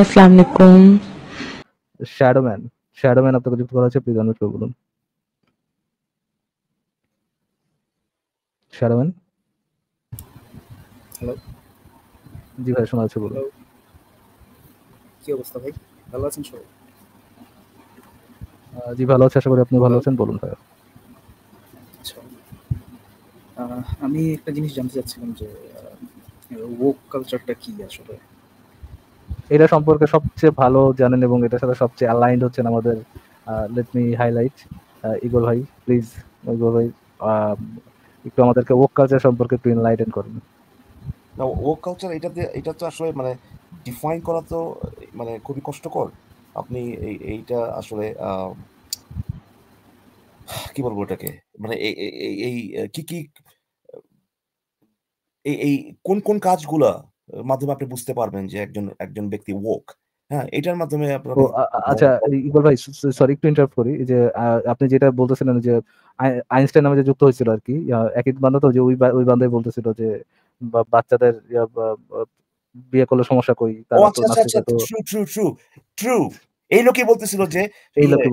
আসসালামু আলাইকুম শ্যাডোম্যান শ্যাডোম্যান আপনাকে যুক্ত করা হচ্ছে প্লিজ অনুরোধ করে বলুন শ্যাডোম্যান হ্যালো জি ভাই শোনা যাচ্ছে বলুন কি অবস্থা ভাই ভালো আছেন সবাই জি ভালো আছে আশা করি আপনি ভালো আছেন বলুন ভাই আচ্ছা। আমি একটা জিনিস জানতে চাচ্ছিলাম যে ওক কালচারটা কি আসলে এটা সম্পর্কে সবচেয়ে ভালো জানেন এবং এটার সাথে সবচেয়ে অ্যালাইন্ড হচ্ছেন আমাদের লেট মি হাইলাইট ইগল ভাই প্লিজ ইগল ভাই একটু আমাদেরকে ওয়ার্ক কালচার সম্পর্কে একটু এনলাইটেন করুন না ওয়ার্ক কালচার এটাতে এটা তো আসলে মানে ডিফাইন করা তো মানে খুবই কষ্টকর আপনি এই এইটা আসলে কি বলবো এটাকে মানে এই কি কি এই কোন কোন কাজগুলা মাধ্যমে আপনি বুঝতে পারবেন যে একজন একজন ব্যক্তি ওক হ্যাঁ এটার মাধ্যমে আচ্ছা ইকবাল ভাই সরি একটু ইন্টারাপ্ট করি যে আপনি যেটা বলতেছিলেন যে আইনস্টাইন নামে যুক্ত হয়েছিল আর কি বান্ধব যে ওই ওই বলতেছিল যে বাচ্চাদের বিয়ে করলে সমস্যা কই ট্রু ট্রু ট্রু ট্রু এই লোকই বলতেছিল যে এই লোকই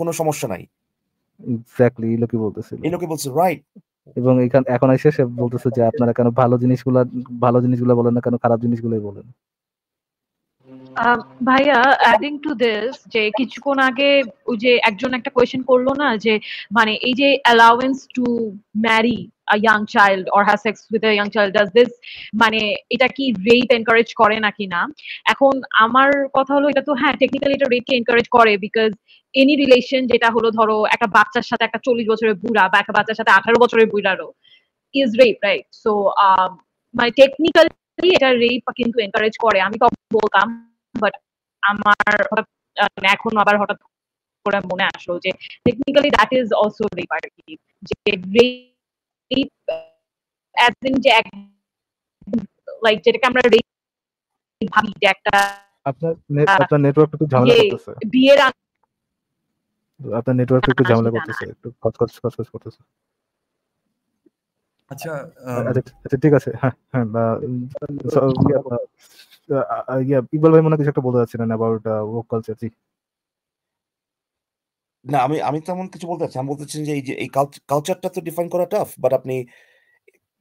কোনো সমস্যা নাই এক্স্যাক্টলি এই লোকই বলতেছিল এই লোকই বলছে রাইট এবং এখান এখন এসে সে বলতেছে যে আপনারা কেন ভালো জিনিসগুলা ভালো জিনিসগুলো বলেন না কেন খারাপ জিনিসগুলোই বলেন ভাইয়া অ্যাডিং টু দিস যে কিছুক্ষণ আগে ওই যে একজন একটা কোয়েশ্চেন করলো না যে মানে এই যে allowance to marry young child or has sex with a young child does this মানে এটা কি রেপ এনকারেজ করে নাকি না এখন আমার কথা হলো এটা তো হ্যাঁ টেকনিক্যালি এটা রেপকে এনকারেজ করে বিকজ এনি রিলেশন যেটা হলো ধরো একটা বাচ্চার সাথে একটা চল্লিশ বছরের বুড়া বা একটা বাচ্চার সাথে আঠারো বছরের বুড়ারও ইজ রেপ রাইট সো মানে টেকনিক্যালি এটা রেপ কিন্তু এনকারেজ করে আমি তখন বলতাম বাট আমার মানে এখন আবার হঠাৎ করে মনে আসলো যে technically that is also rape আর কি যে রেপ অ্যাজ ইন যে লাইক যেটাকে আমরা ভাবি যে একটা আপনার আপনার নেটওয়ার্ক একটু ঝামেলা ইয়ে, করতেছে বিয়ের আপনার নেটওয়ার্ক একটু আচ্ছা, ঝামেলা করতেছে একটু খচখচ খচখচ করতেছে আচ্ছা আচ্ছা, আচ্ছা ঠিক আছে হ্যাঁ হ্যাঁ ইকবাল ভাই মনে কিছু একটা বলতে চাচ্ছিলেন অ্যাবাউট ওয়ার্ক কালচার না আমি আমি তেমন কিছু বলতে চাচ্ছি আমি বলতে চাচ্ছি যে এই যে এই কালচারটা তো ডিফাইন করা টাফ বাট আপনি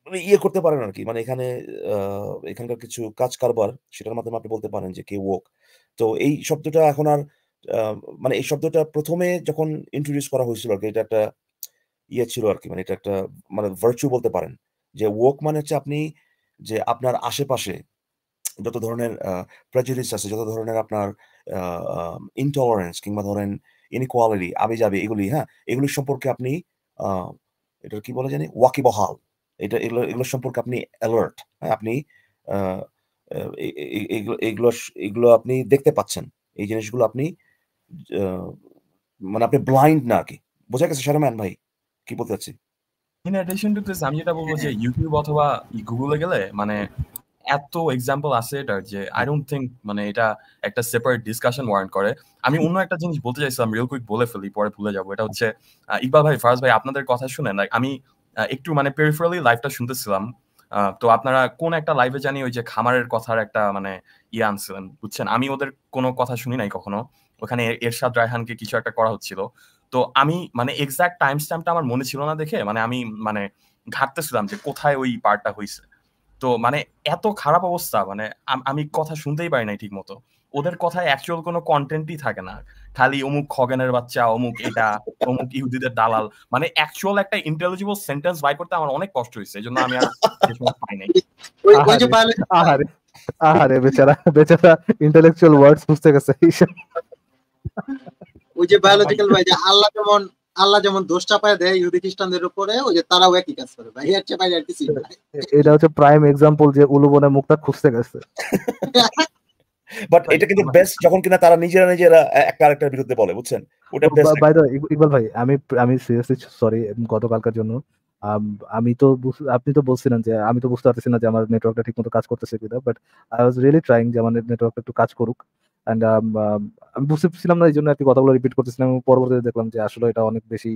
মানে ইয়ে করতে পারেন আর কি মানে এখানে এখানকার কিছু কাজ কারবার সেটার মাধ্যমে আপনি বলতে পারেন যে কে ওয়ক তো এই শব্দটা এখন আর মানে এই শব্দটা প্রথমে যখন ইন্ট্রোডিউস করা হয়েছিল আর কি এটা একটা ইয়ে ছিল আর কি মানে এটা একটা মানে ভার্চু বলতে পারেন যে ওয়ক মানে হচ্ছে আপনি যে আপনার আশেপাশে যত ধরনের প্রেজুডিস আছে যত ধরনের আপনার ইনটলারেন্স কিংবা ধরেন ইনকোয়ালিটি আবে যাবে এগুলি হ্যাঁ এগুলির সম্পর্কে আপনি এটার কি বলে জানি ওয়াকি বহাল এটা এগুলো এগুলো সম্পর্কে আপনি অ্যালার্ট হ্যাঁ আপনি এগুলো এগুলো আপনি দেখতে পাচ্ছেন এই জিনিসগুলো আপনি মানে আপনি ব্লাইন্ড না কি বোঝা গেছে শারমান ভাই কি বলতে চাচ্ছি ইন অ্যাডিশন টু দিস আমি যেটা বলবো যে ইউটিউব অথবা গুগলে গেলে মানে এত এক্সাম্পল আছে এটার যে আই ডোন্ট থিঙ্ক মানে এটা একটা সেপারেট ডিসকাশন ওয়ার্ন করে আমি অন্য একটা জিনিস বলতে চাইছিলাম রিয়েল কুইক বলে ফেলি পরে ভুলে যাবো এটা হচ্ছে ইকবাল ভাই ফারাজ ভাই আপনাদের কথা শুনে লাইক আমি একটু মানে পেরিফেরালি লাইফটা শুনতেছিলাম তো আপনারা কোন একটা লাইভে জানি ওই যে খামারের কথার একটা মানে ইয়ে আনছিলেন বুঝছেন আমি ওদের কোনো কথা শুনি নাই কখনো ওখানে এরশাদ রায়হানকে কিছু একটা করা হচ্ছিল তো আমি মানে এক্সাক্ট টাইম স্ট্যাম্পটা আমার মনে ছিল না দেখে মানে আমি মানে ঘাটতেছিলাম যে কোথায় ওই পার্টটা হয়েছে তো মানে এত খারাপ অবস্থা মানে আমি কথা শুনতেই পারি নাই ঠিক মতো ওদের কথায় অ্যাকচুয়াল কোনো কন্টেন্টই থাকে না খালি অমুক খগেনের বাচ্চা অমুক এটা অমুক ইহুদিদের দালাল মানে অ্যাকচুয়াল একটা ইন্টেলিজিবল সেন্টেন্স বাই করতে আমার অনেক কষ্ট হয়েছে এজন্য আমি আর পাই নাই আহারে আহারে বেচারা বেচারা ইন্টেলেকচুয়াল ওয়ার্ডস বুঝতে গেছে ওই যে বায়োলজিক্যাল ভাই যে আল্লাহ যেমন আল্লাহ যেমন দোষ চাপায় দেয় ইহুদি খ্রিস্টানদের উপরে ওই যে তারাও একই কাজ করে ভাই এর চেয়ে আর কিছু এটা হচ্ছে প্রাইম এক্সাম্পল যে উলুবনে মুখটা খুঁজতে গেছে বাট এটা কিন্তু বেস্ট যখন কিনা তারা নিজেরা নিজেরা এক ক্যারেক্টার বিরুদ্ধে বলে বুঝছেন ওটা বেস্ট বাই দ্য ইকবাল ভাই আমি আমি সিরিয়াসলি সরি গতকালকার জন্য আমি তো আপনি তো বলছিলেন যে আমি তো বুঝতে পারতেছি না যে আমার নেটওয়ার্কটা মতো কাজ করতেছে কিনা but I was really trying যে আমার নেটওয়ার্কটা একটু কাজ করুক অ্যান্ড um, um, আমি বুঝতেছিলাম না এই জন্য আর কি কথাগুলো রিপিট করতেছিলাম এবং পরবর্তীতে দেখলাম যে আসলে এটা অনেক বেশি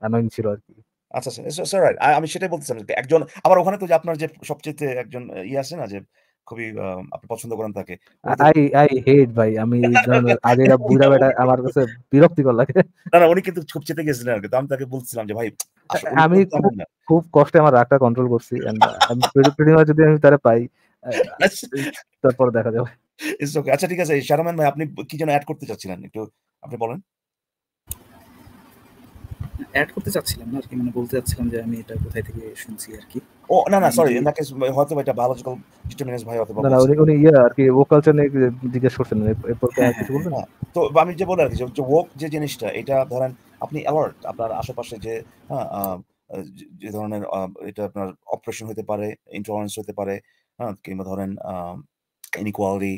অ্যানোয়িং ছিল আর কি আচ্ছা স্যার আচ্ছা, আচ্ছা, আমি সেটাই বলতেছিলাম একজন আবার ওখানে তো যে আপনার যে সবচেয়ে একজন ইয়ে আছে না যে খুবই আপনি পছন্দ করেন তাকে আই আই হেট ভাই আমি আগে বুঝা বেটা আমার কাছে বিরক্তিকর লাগে না না উনি কিন্তু খুব চেতে গেছিলেন আর কি আমি তাকে বলছিলাম যে ভাই আমি খুব কষ্টে আমার রাগটা কন্ট্রোল করছি এন্ড um, যদি আমি তারা পাই তারপর দেখা যাবে ইটস ওকে আচ্ছা ঠিক আছে ভাই আপনি কি যেন অ্যাড করতে চাচ্ছিলেন একটু আপনি বলেন অ্যাড করতে চাচ্ছিলাম না আর কি মানে বলতে চাচ্ছিলাম যে আমি এটা কোথায় থেকে শুনছি আর কি ও না না সরি কেস হয়তো এটা ডিটারমিনেন্স ভাই না উনি উনি ইয়া আর কি জিজ্ঞেস করছেন হ্যাঁ, কিছু বলবেন না হ্যাঁ, হ্যাঁ। তো আমি যে বলে আর কি যে যে জিনিসটা এটা ধরেন আপনি অ্যালার্ট আপনার আশেপাশে যে হ্যাঁ যে ধরনের এটা আপনার অপারেশন হতে পারে ইন্টলারেন্স হতে পারে হ্যাঁ কিংবা ধরেন ইনইকুয়ালিটি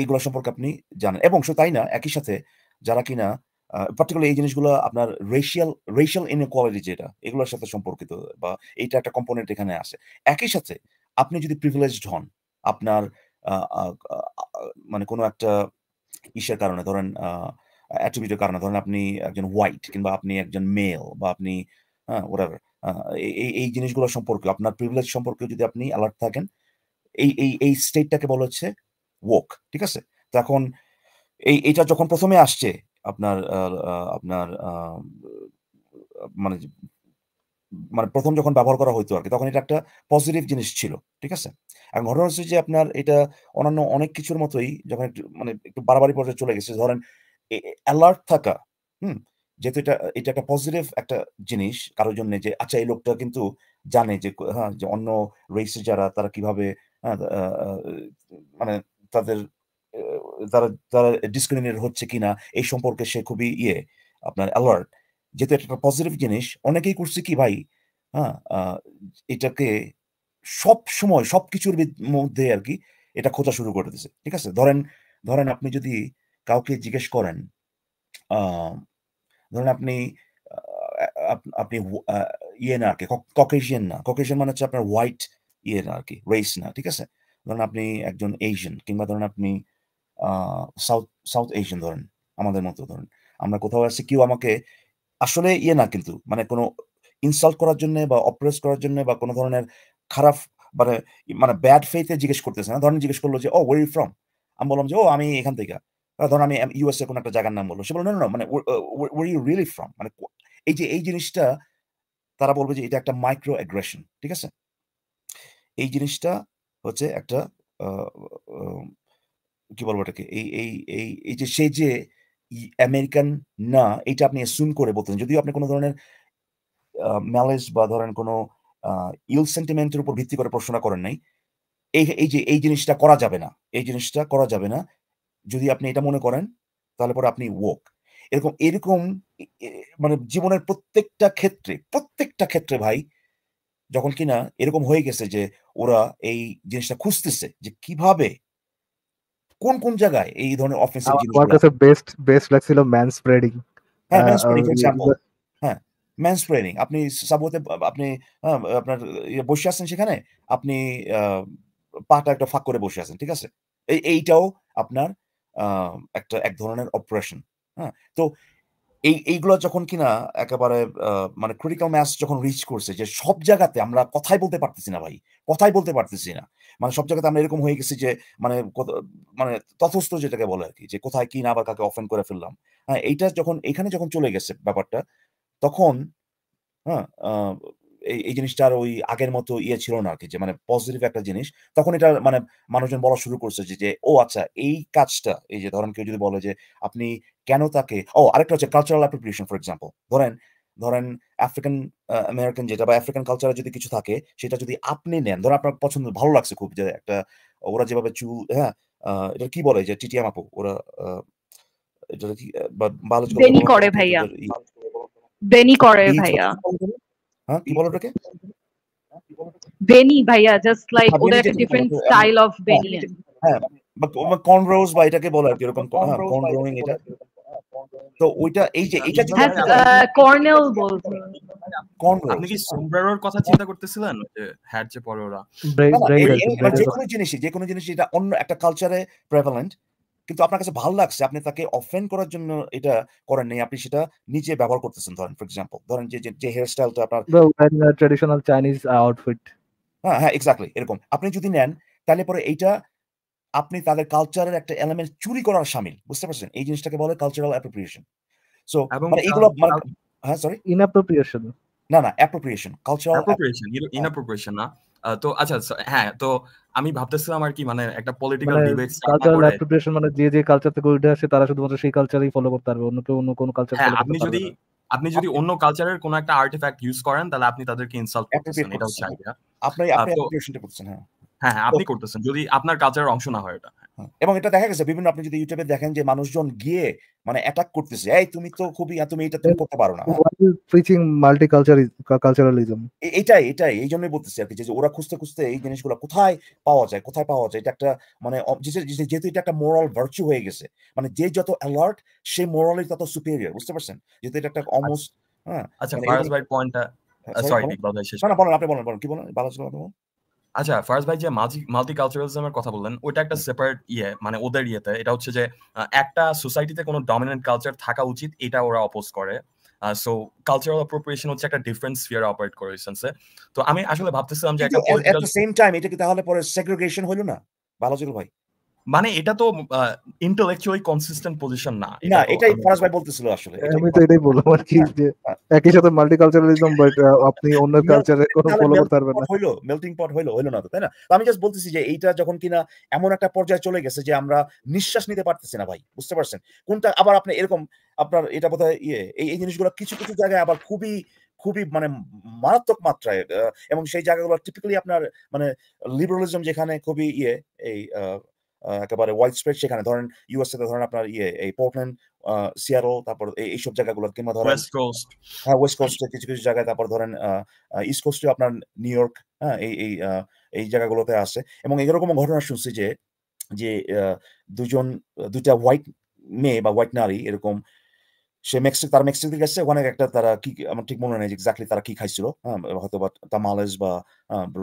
এইগুলো সম্পর্কে আপনি জানেন এবং শুধু তাই না একই সাথে যারা কিনা পার্টিকুলার এই জিনিসগুলো আপনার রেশিয়াল রেশিয়াল ইনইকুয়ালিটি যেটা এগুলোর সাথে সম্পর্কিত বা এইটা একটা কম্পোনেন্ট এখানে আছে একই সাথে আপনি যদি প্রিভিলেজড হন আপনার মানে কোনো একটা ইসের কারণে ধরেন অ্যাট্রিবিউটের কারণে ধরেন আপনি একজন হোয়াইট কিংবা আপনি একজন মেল বা আপনি হ্যাঁ ওরার এই এই জিনিসগুলো সম্পর্কে আপনার প্রিভিলেজ সম্পর্কে যদি আপনি অ্যালার্ট থাকেন এই এই এই স্টেটটাকে বলা হচ্ছে ওক ঠিক আছে তো এখন এই এটা যখন প্রথমে আসছে আপনার আপনার মানে মানে প্রথম যখন ব্যবহার করা হতো আর কি তখন এটা একটা পজিটিভ জিনিস ছিল ঠিক আছে এখন ঘটনা হচ্ছে যে আপনার এটা অন্যান্য অনেক কিছুর মতোই যখন একটু মানে একটু বাড়াবাড়ি পর্যায়ে চলে গেছে ধরেন অ্যালার্ট থাকা হুম যেহেতু এটা এটা একটা পজিটিভ একটা জিনিস কারোর জন্য যে আচ্ছা এই লোকটা কিন্তু জানে যে হ্যাঁ যে অন্য রেসে যারা তারা কিভাবে মানে তাদের তারা তারা ডিসক্রিমিনেট হচ্ছে কিনা এই সম্পর্কে সে খুবই ইয়ে আপনার অ্যালার্ট যেহেতু এটা একটা পজিটিভ জিনিস অনেকেই করছে কি ভাই হ্যাঁ এটাকে সব সময় সব কিছুর মধ্যে আর কি এটা খোঁজা শুরু করে দিছে ঠিক আছে ধরেন ধরেন আপনি যদি কাউকে জিজ্ঞেস করেন ধরেন আপনি আপনি ইয়ে না আর কি ককেশিয়ান না ককেশিয়ান মানে হচ্ছে আপনার হোয়াইট ইয়ের আর কি রেস না ঠিক আছে ধরেন আপনি একজন এশিয়ান কিংবা ধরেন আপনি সাউথ সাউথ এশিয়ান ধরেন আমাদের মতো ধরেন আমরা কোথাও আছি কেউ আমাকে আসলে ইয়ে না কিন্তু মানে কোনো ইনসাল্ট করার জন্য বা অপ্রেস করার জন্য বা কোনো ধরনের খারাপ মানে মানে ব্যাড ফেইথে জিজ্ঞেস করতেছে না ধরেন জিজ্ঞেস করলো যে ও ওয়ের ফ্রম আমি বললাম যে ও oh, আমি এখান থেকে ধরেন আমি ইউএসএ কোনো একটা জায়গার নাম বললো সে বললো না না মানে ওয়ার ইউ রিয়েলি ফ্রম মানে এই যে এই জিনিসটা তারা বলবে যে এটা একটা মাইক্রো অ্যাগ্রেশন ঠিক আছে এই জিনিসটা হচ্ছে একটা কি বলবো এটাকে এই এই এই এই যে সে যে আমেরিকান না এটা আপনি অ্যাসুম করে বলতেন যদিও আপনি কোনো ধরনের ম্যালেজ বা ধরেন কোনো ইল সেন্টিমেন্টের উপর ভিত্তি করে প্রশ্ন করেন নাই এই এই যে এই জিনিসটা করা যাবে না এই জিনিসটা করা যাবে না যদি আপনি এটা মনে করেন তাহলে পরে আপনি ওক এরকম এরকম মানে জীবনের প্রত্যেকটা ক্ষেত্রে প্রত্যেকটা ক্ষেত্রে ভাই যখন কিনা এরকম হয়ে গেছে যে ওরা এই জিনিসটা খুঁজতেছে যে কিভাবে কোন কোন জায়গায় এই ধরনের অফেন্সিভ জিনিস আমার কাছে বেস্ট বেস্ট লাগছিল ম্যান স্প্রেডিং হ্যাঁ ম্যান স্প্রেডিং হ্যাঁ ম্যান স্প্রেডিং আপনি আপনি হ্যাঁ, আপনার ইয়ে বসে আছেন সেখানে আপনি পাটা একটা ফাঁক করে বসে আছেন ঠিক আছে এইটাও আপনার একটা এক ধরনের অপারেশন হ্যাঁ তো এই এইগুলো যখন কিনা একেবারে মানে ক্রিটিক্যাল ম্যাচ যখন রিচ করছে যে সব জায়গাতে আমরা কথাই বলতে পারতেছি না ভাই কথাই বলতে পারতেছি না মানে সব জায়গাতে আমরা এরকম হয়ে গেছি যে মানে মানে তথস্থ যেটাকে বলে আর কি যে কোথায় কি না আবার কাকে অফেন করে ফেললাম হ্যাঁ এইটা যখন এখানে যখন চলে গেছে ব্যাপারটা তখন হ্যাঁ এই জিনিসটার ওই আগের মতো ইয়ে ছিল না আর কি যে মানে পজিটিভ একটা জিনিস তখন এটা মানে মানুষজন বলা শুরু করছে যে ও আচ্ছা এই কাজটা এই যে ধরেন কেউ যদি বলে যে আপনি কেন তাকে ও আরেকটা হচ্ছে কালচারাল অ্যাপ্রিপ্রিয়েশন ফর এক্সাম্পল ধরেন ধরেন আফ্রিকান আমেরিকান যেটা বা আফ্রিকান কালচারে যদি কিছু থাকে সেটা যদি আপনি নেন ধরেন আপনার পছন্দ ভালো লাগছে খুব যে একটা ওরা যেভাবে চুল হ্যাঁ এটা কি বলে যে টিটিয়া মাপু ওরা এটা কি বেনি করে ভাইয়া বেনি করে ভাইয়া হ্যাঁ কি বলো ওটাকে বেনি ভাইয়া জাস্ট হ্যাঁ, লাইক ওদের একটা ডিফারেন্ট স্টাইল অফ বেনি হ্যাঁ, হ্যাঁ বা এটাকে বলে আর কি এরকম হ্যাঁ এটা তো ওইটা এই যে এটা কর্নেল uh, আপনি কি সোমব্রেরোর কথা চিন্তা করতেছিলেন হ্যাট যে পরে ওরা মানে যে কোনো জিনিসই যে কোনো জিনিস এটা অন্য একটা কালচারে প্রেভালেন্ট কিন্তু আপনার কাছে ভালো লাগছে আপনি তাকে অফেন্ড করার জন্য এটা করেন নেই আপনি সেটা নিজে ব্যবহার করতেছেন ধরেন ফর এক্সাম্পল ধরেন যে যে হেয়ার স্টাইলটা আপনার ট্র্যাডিশনাল চাইনিজ আউটফিট হ্যাঁ হ্যাঁ এক্স্যাক্টলি এরকম আপনি যদি নেন তাহলে পরে এইটা আপনি তাদের কালচারের একটা এলিমেন্ট চুরি করার সামিল বুঝতে পারছেন এই জিনিসটাকে বলে কালচারাল অ্যাপ্রোপ্রিয়েশন সো মানে এইগুলো হ্যাঁ সরি ইনঅ্যাপ্রোপ্রিয়েশন না না অ্যাপ্রোপ্রিয়েশন কালচারাল অ্যাপ্রোপ্রিয়েশন ইনঅ্যাপ্রোপ্রিয়েশন না তো আচ্ছা, আচ্ছা হ্যাঁ তো আমি ভাবতেছিলাম আর কি মানে একটা পলিটিক্যাল ডিবেট কালচারাল অ্যাপ্রোপ্রিয়েশন মানে যে যে কালচার থেকে উঠে আসে তারা শুধুমাত্র সেই কালচারই ফলো করতে পারবে অন্য কেউ অন্য কোন হ্যাঁ, কালচার ফলো আপনি যদি আপনি যদি অন্য কালচারের কোন একটা আর্টিফ্যাক্ট ইউজ করেন তাহলে আপনি তাদেরকে ইনসাল্ট করতেছেন এটা হচ্ছে আইডিয়া হ্যাঁ। আপনি আপনি অ্যাপ্রোপ্রিয়েশনটা করছেন হ্যাঁ।, হ্যাঁ হ্যাঁ আপনি করতেছেন যদি আপনার কালচারের অংশ না হয় এটা এবং এটা দেখা গেছে বিভিন্ন আপনি যদি ইউটিউবে দেখেন যে মানুষজন গিয়ে মানে অ্যাটাক করতেছে এই তুমি তো খুবই তুমি এটা তুমি হ্যাঁ। করতে পারো না প্রিচিং কালচারালিজম এটাই এটাই এই জন্যই বলতেছি আর কি যে ওরা খুঁজতে খুঁজতে এই জিনিসগুলো কোথায় পাওয়া যায় কোথায় পাওয়া যায় এটা একটা মানে যেহেতু এটা একটা মোরাল ভার্চু হয়ে গেছে মানে যে যত অ্যালার্ট সেই মোরালই তত সুপেরিয়ার বুঝতে পারছেন যেহেতু এটা একটা অলমোস্ট হ্যাঁ আচ্ছা মানে ভাই পয়েন্টটা সরি বিগ বাবা শেষ না বলেন আপনি বলেন বলেন কি বলেন বালাজি বলেন আচ্ছা ফার্স্ট ভাই যে মাল্টি মাল্টিকালচারালিজমের কথা বললেন ওটা একটা সেপারেট ইয়ে মানে ওদের ইয়েতে এটা হচ্ছে যে একটা সোসাইটিতে কোনো ডমিনেন্ট কালচার থাকা উচিত এটা ওরা অপোজ করে সো কালচারাল অ্যাপ্রোপ্রিয়েশন হচ্ছে একটা ডিফারেন্ট স্ফিয়ার অপারেট করে সেন্সে তো আমি আসলে ভাবতেছিলাম যে একটা এট দ্য সেম টাইম এটা কি তাহলে পরে সেগ্রিগেশন হলো না বালাজুল ভাই মানে এটা তো ইন্টেলেকচুয়ালি কনসিস্টেন্ট পজিশন না না এটাই ফরাজ ভাই বলতেছিল আসলে হ্যাঁ, আমি তো এটাই বললাম আর কি যে হ্যাঁ। একই সাথে মাল্টিকালচারালিজম বাট uh, আপনি অন্য কালচারে কোনো ফলো করতে পারবেন না হইলো মেল্টিং পট হইলো হইলো না তো তাই না আমি জাস্ট বলতেছি যে এইটা যখন কিনা এমন একটা পর্যায়ে চলে গেছে যে আমরা নিঃশ্বাস নিতে পারতেছি না ভাই বুঝতে পারছেন কোনটা আবার আপনি এরকম আপনার এটা বোধহয় ইয়ে এই জিনিসগুলো কিছু কিছু জায়গায় আবার খুবই খুবই মানে মারাত্মক মাত্রায় এবং সেই জায়গাগুলো টিপিক্যালি আপনার মানে লিবারালিজম যেখানে খুবই ইয়ে এই একেবারে ওয়াইড স্প্রেড সেখানে ধরেন ইউএসএ তে ধরেন আপনার ইয়ে এই পোর্টল্যান্ড সিয়াটল তারপর এইসব জায়গাগুলো কিংবা ধরেন ওয়েস্ট কোস্ট হ্যাঁ ওয়েস্ট কোস্টে কিছু কিছু জায়গায় তারপর ধরেন ইস্ট কোস্টে আপনার নিউ ইয়র্ক হ্যাঁ এই এই এই জায়গাগুলোতে আছে এবং এরকম ঘটনা শুনছি যে যে দুজন দুটা হোয়াইট মেয়ে বা হোয়াইট নারী এরকম সে মেক্সি তার মেক্সিকোতে গেছে ওখানে একটা তারা কি আমার ঠিক মনে নেই এক্স্যাক্টলি তারা কি খাইছিল হ্যাঁ, হয়তো বা তামালেজ বা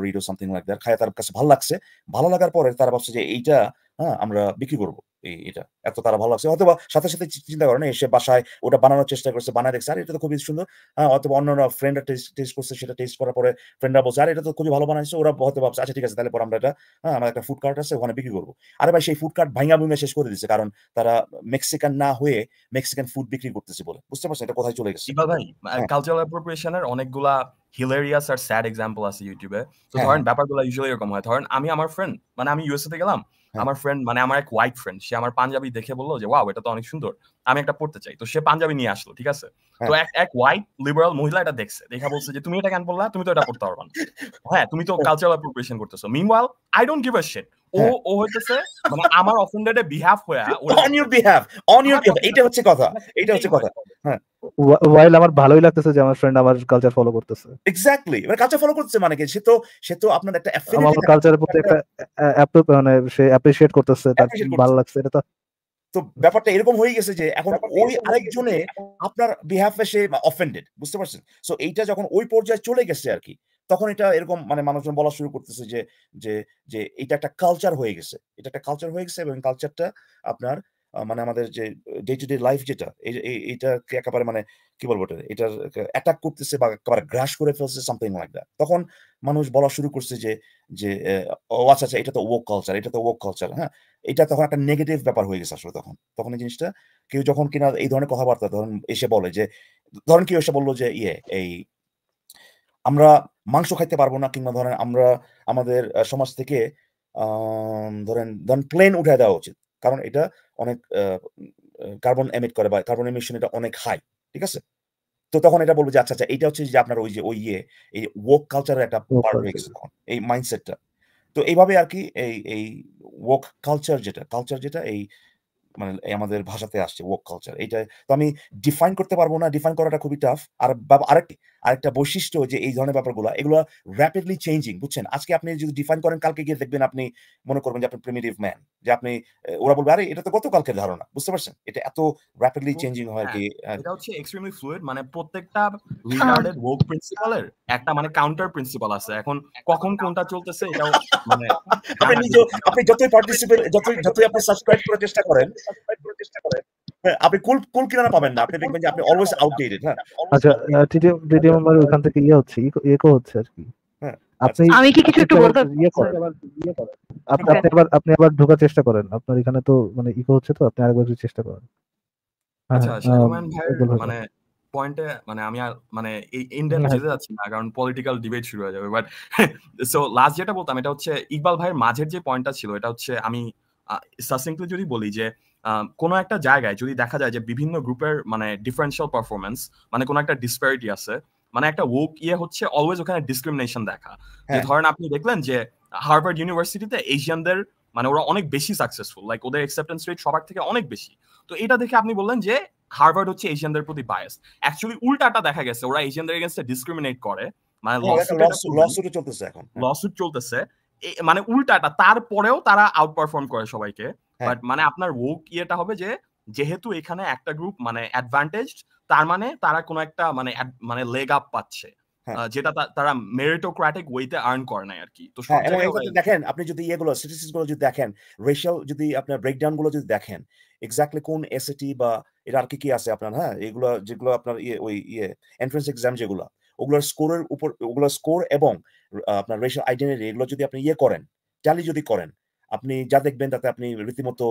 রিডো সামথিং লাইক দ্যাট খায় তার কাছে ভালো লাগছে ভালো লাগার পরে তারা ভাবছে যে এইটা হ্যাঁ আমরা বিক্রি করবো এটা এত তারা ভালো লাগছে অথবা সাথে সাথে চিন্তা করে না এসে বাসায় ওটা বানানোর চেষ্টা করছে বানায় দেখছে আর এটা তো খুবই সুন্দর হ্যাঁ অথবা অন্য ফ্রেন্ডরা টেস্ট করছে সেটা টেস্ট করার পরে ফ্রেন্ডরা বলছে আর এটা তো খুবই ভালো বানাইছে ওরা হয়তো ভাবছে আচ্ছা ঠিক আছে তাহলে পর আমরা এটা হ্যাঁ আমার একটা ফুড কার্ট আছে ওখানে বিক্রি করবো আরে ভাই সেই ফুড কার্ট ভাঙা ভুঙে শেষ করে দিচ্ছে কারণ তারা মেক্সিকান না হয়ে মেক্সিকান ফুড বিক্রি করতেছে বলে বুঝতে পারছেন এটা কোথায় চলে গেছে ভাই কালচারাল অ্যাপ্রোপ্রিয়েশনের অনেকগুলা হিলেরিয়াস আর স্যাড এক্সাম্পল আছে ইউটিউবে তো হ্যাঁ, ধরেন হ্যাঁ। ব্যাপারগুলো ইউজুয়ালি এরকম হয় ধরেন আমি আমার ফ্রেন্ড মানে আমি ইউএসএ তে গেলাম হ্যাঁ। আমার ফ্রেন্ড মানে আমার এক হোয়াইট ফ্রেন্ড সে আমার পাঞ্জাবি দেখে বললো যে ওয়াও এটা তো অনেক সুন্দর আমি একটা পড়তে চাই তো সে পাঞ্জাবি নিয়ে আসলো ঠিক আছে হ্যাঁ। তো এক এক হোয়াইট লিবারাল মহিলা এটা দেখছে দেখা বলছে যে তুমি এটা কেন বললা তুমি তো এটা পড়তে পারবা হ্যাঁ তুমি তো কালচারাল অ্যাপ্রোপ্রিয়েশন করতেছো meanwhile I don't give a shit ও হ্যাঁ। ও হইতেছে মানে আমার অফেন্ডেডে বিহাফ হয়ে on your behalf on your behalf এটা হচ্ছে কথা এটা হচ্ছে কথা হ্যাঁ ওয়াইল আমার ভালোই লাগতেছে যে আমার ফ্রেন্ড আমার কালচার ফলো করতেছে এক্স্যাক্টলি মানে কালচার ফলো করতেছে মানে কি সে তো সে তো আপনার একটা অ্যাফিনিটি আমার কালচারের প্রতি একটা মানে সে অ্যাপ্রিশিয়েট করতেছে তার ভালো লাগছে এটা তো তো ব্যাপারটা এরকম হয়ে গেছে যে এখন ওই আরেকজনে আপনার বিহাফে সে অফেন্ডেড বুঝতে পারছেন সো এইটা যখন ওই পর্যায়ে চলে গেছে আর কি তখন এটা এরকম মানে মানুষজন বলা শুরু করতেছে যে যে যে এটা একটা কালচার হয়ে গেছে এটা একটা কালচার হয়ে গেছে এবং কালচারটা আপনার মানে আমাদের যে ডে টু ডে লাইফ যেটা এটা একেবারে মানে কি বলবো এটা এটার অ্যাটাক করতেছে বা একেবারে গ্রাস করে ফেলছে সামথিং লাইক দ্যাট তখন মানুষ বলা শুরু করছে যে যে ও আচ্ছা আচ্ছা এটা তো ওক কালচার এটা তো ওক কালচার হ্যাঁ এটা তখন একটা নেগেটিভ ব্যাপার হয়ে গেছে আসলে তখন তখন এই জিনিসটা কেউ যখন কিনা এই ধরনের কথাবার্তা ধরেন এসে বলে যে ধরেন কেউ এসে বললো যে ইয়ে এই আমরা মাংস খাইতে পারবো না কিংবা ধরেন আমরা আমাদের সমাজ থেকে ধরেন ধরেন প্লেন উঠে দেওয়া উচিত কারণ এটা অনেক কার্বন এমিট করে বা কার্বন এমিশন এটা অনেক হাই ঠিক আছে তো তখন এটা বলবো যে আচ্ছা আচ্ছা এটা হচ্ছে যে আপনার ওই যে ওই ইয়ে এই ওয়ার্ক কালচারের একটা পার্ট হয়ে গেছে তখন এই মাইন্ডসেটটা তো এইভাবে আর কি এই এই ওয়ার্ক কালচার যেটা কালচার যেটা এই মানে আমাদের ভাষাতে আসছে ওয়ার্ক কালচার এটা তো আমি ডিফাইন করতে পারবো না ডিফাইন করাটা খুবই টাফ আর আরেকটি আরেকটা বৈশিষ্ট্য যে এই ধরনের ব্যাপারগুলো এগুলো র্যাপিডলি চেঞ্জিং বুঝছেন আজকে আপনি যদি ডিফাইন করেন কালকে গিয়ে দেখবেন আপনি মনে করবেন যে আপনি প্রিমিটিভ ম্যান যে আপনি ওরা বলবে আরে এটা তো গতকালকের ধারণা বুঝতে পারছেন এটা এত র্যাপিডলি চেঞ্জিং হয় আর কি হ্যাঁ, এটা হচ্ছে এক্সট্রিমলি ফ্লুইড মানে প্রত্যেকটা রিগার্ডেড ওয়ার্ক প্রিন্সিপালের একটা মানে কাউন্টার প্রিন্সিপাল আছে এখন কখন কোনটা চলতেছে এটাও মানে আপনি নিজে আপনি যতই পার্টিসিপেট যতই যতই আপনি সাবস্ক্রাইব করার চেষ্টা করেন হ্যাঁ, আপনি কুল কুল পাবেন না আপনি দেখবেন যে আপনি অলওয়েজ আউটডেটেড হ্যাঁ আচ্ছা আমার ওখান থেকে ইয়ে হচ্ছে হচ্ছে আর কি হ্যাঁ। আপনি আমি কি কিছু একটু বলতে আপনি আপনি আবার আপনি আবার ঢোকার চেষ্টা করেন আপনার এখানে তো মানে ইকো হচ্ছে তো আপনি আরেকবার চেষ্টা করেন হ্যাঁ, আচ্ছা মানে পয়েন্টে মানে, মানে আমি আর মানে এই ইন্ডিয়ান যাচ্ছি না কারণ পলিটিক্যাল ডিবেট শুরু হয়ে যাবে বাট সো লাস্ট যেটা বলতাম এটা হচ্ছে ইকবাল ভাইয়ের মাঝের যে পয়েন্টটা ছিল এটা হচ্ছে আমি যদি বলি যে কোনো একটা জায়গায় যদি দেখা যায় যে বিভিন্ন গ্রুপের মানে ডিফারেন্সিয়াল পারফরমেন্স মানে কোনো একটা ডিসপ্যারিটি আছে মানে একটা ওক ইয়ে হচ্ছে অলওয়েজ ওখানে ডিসক্রিমিনেশন দেখা যে হ্যাঁ। ধরেন আপনি দেখলেন যে হার্ভার্ড ইউনিভার্সিটিতে এশিয়ানদের মানে ওরা অনেক বেশি সাকসেসফুল লাইক ওদের অ্যাকসেপ্টেন্স রেট সবার থেকে অনেক বেশি তো এটা দেখে আপনি বললেন যে হার্ভার্ড হচ্ছে এশিয়ানদের প্রতি বায়াস অ্যাকচুয়ালি উল্টাটা দেখা গেছে ওরা এশিয়ানদের এগেনস্টে ডিসক্রিমিনেট করে মানে লসুট হ্যাঁ, চলতেছে এখন লসুট হ্যাঁ। চলতেছে মানে উল্টাটা তারপরেও তারা আউট পারফর্ম করে সবাইকে বাট হ্যাঁ। মানে আপনার ওক ইয়েটা হবে যে যেহেতু এখানে একটা গ্রুপ মানে অ্যাডভান্টেজড তার মানে তারা কোনো একটা মানে মানে লেগ আপ পাচ্ছে হ্যাঁ। যেটা তারা মেরিটোক্র্যাটিক ওয়েতে আর্ন করে না আর কি তো হ্যাঁ, দেখেন আপনি যদি ইয়েগুলো স্ট্যাটিস্টিক্স গুলো যদি দেখেন রেশিয়াল যদি আপনার ব্রেকডাউন গুলো যদি দেখেন এক্স্যাক্টলি কোন এসএটি বা এর আর কি কি আছে আপনার হ্যাঁ এগুলো যেগুলো আপনার ইয়ে ওই ইয়ে এন্ট্রান্স এক্সাম যেগুলো ওগুলোর স্কোরের উপর ওগুলোর স্কোর এবং আপনার রেশিয়াল আইডেন্টিটি এগুলো যদি আপনি ইয়ে করেন ট্যালি যদি করেন আপনি যা দেখবেন তাতে আপনি রীতিমতো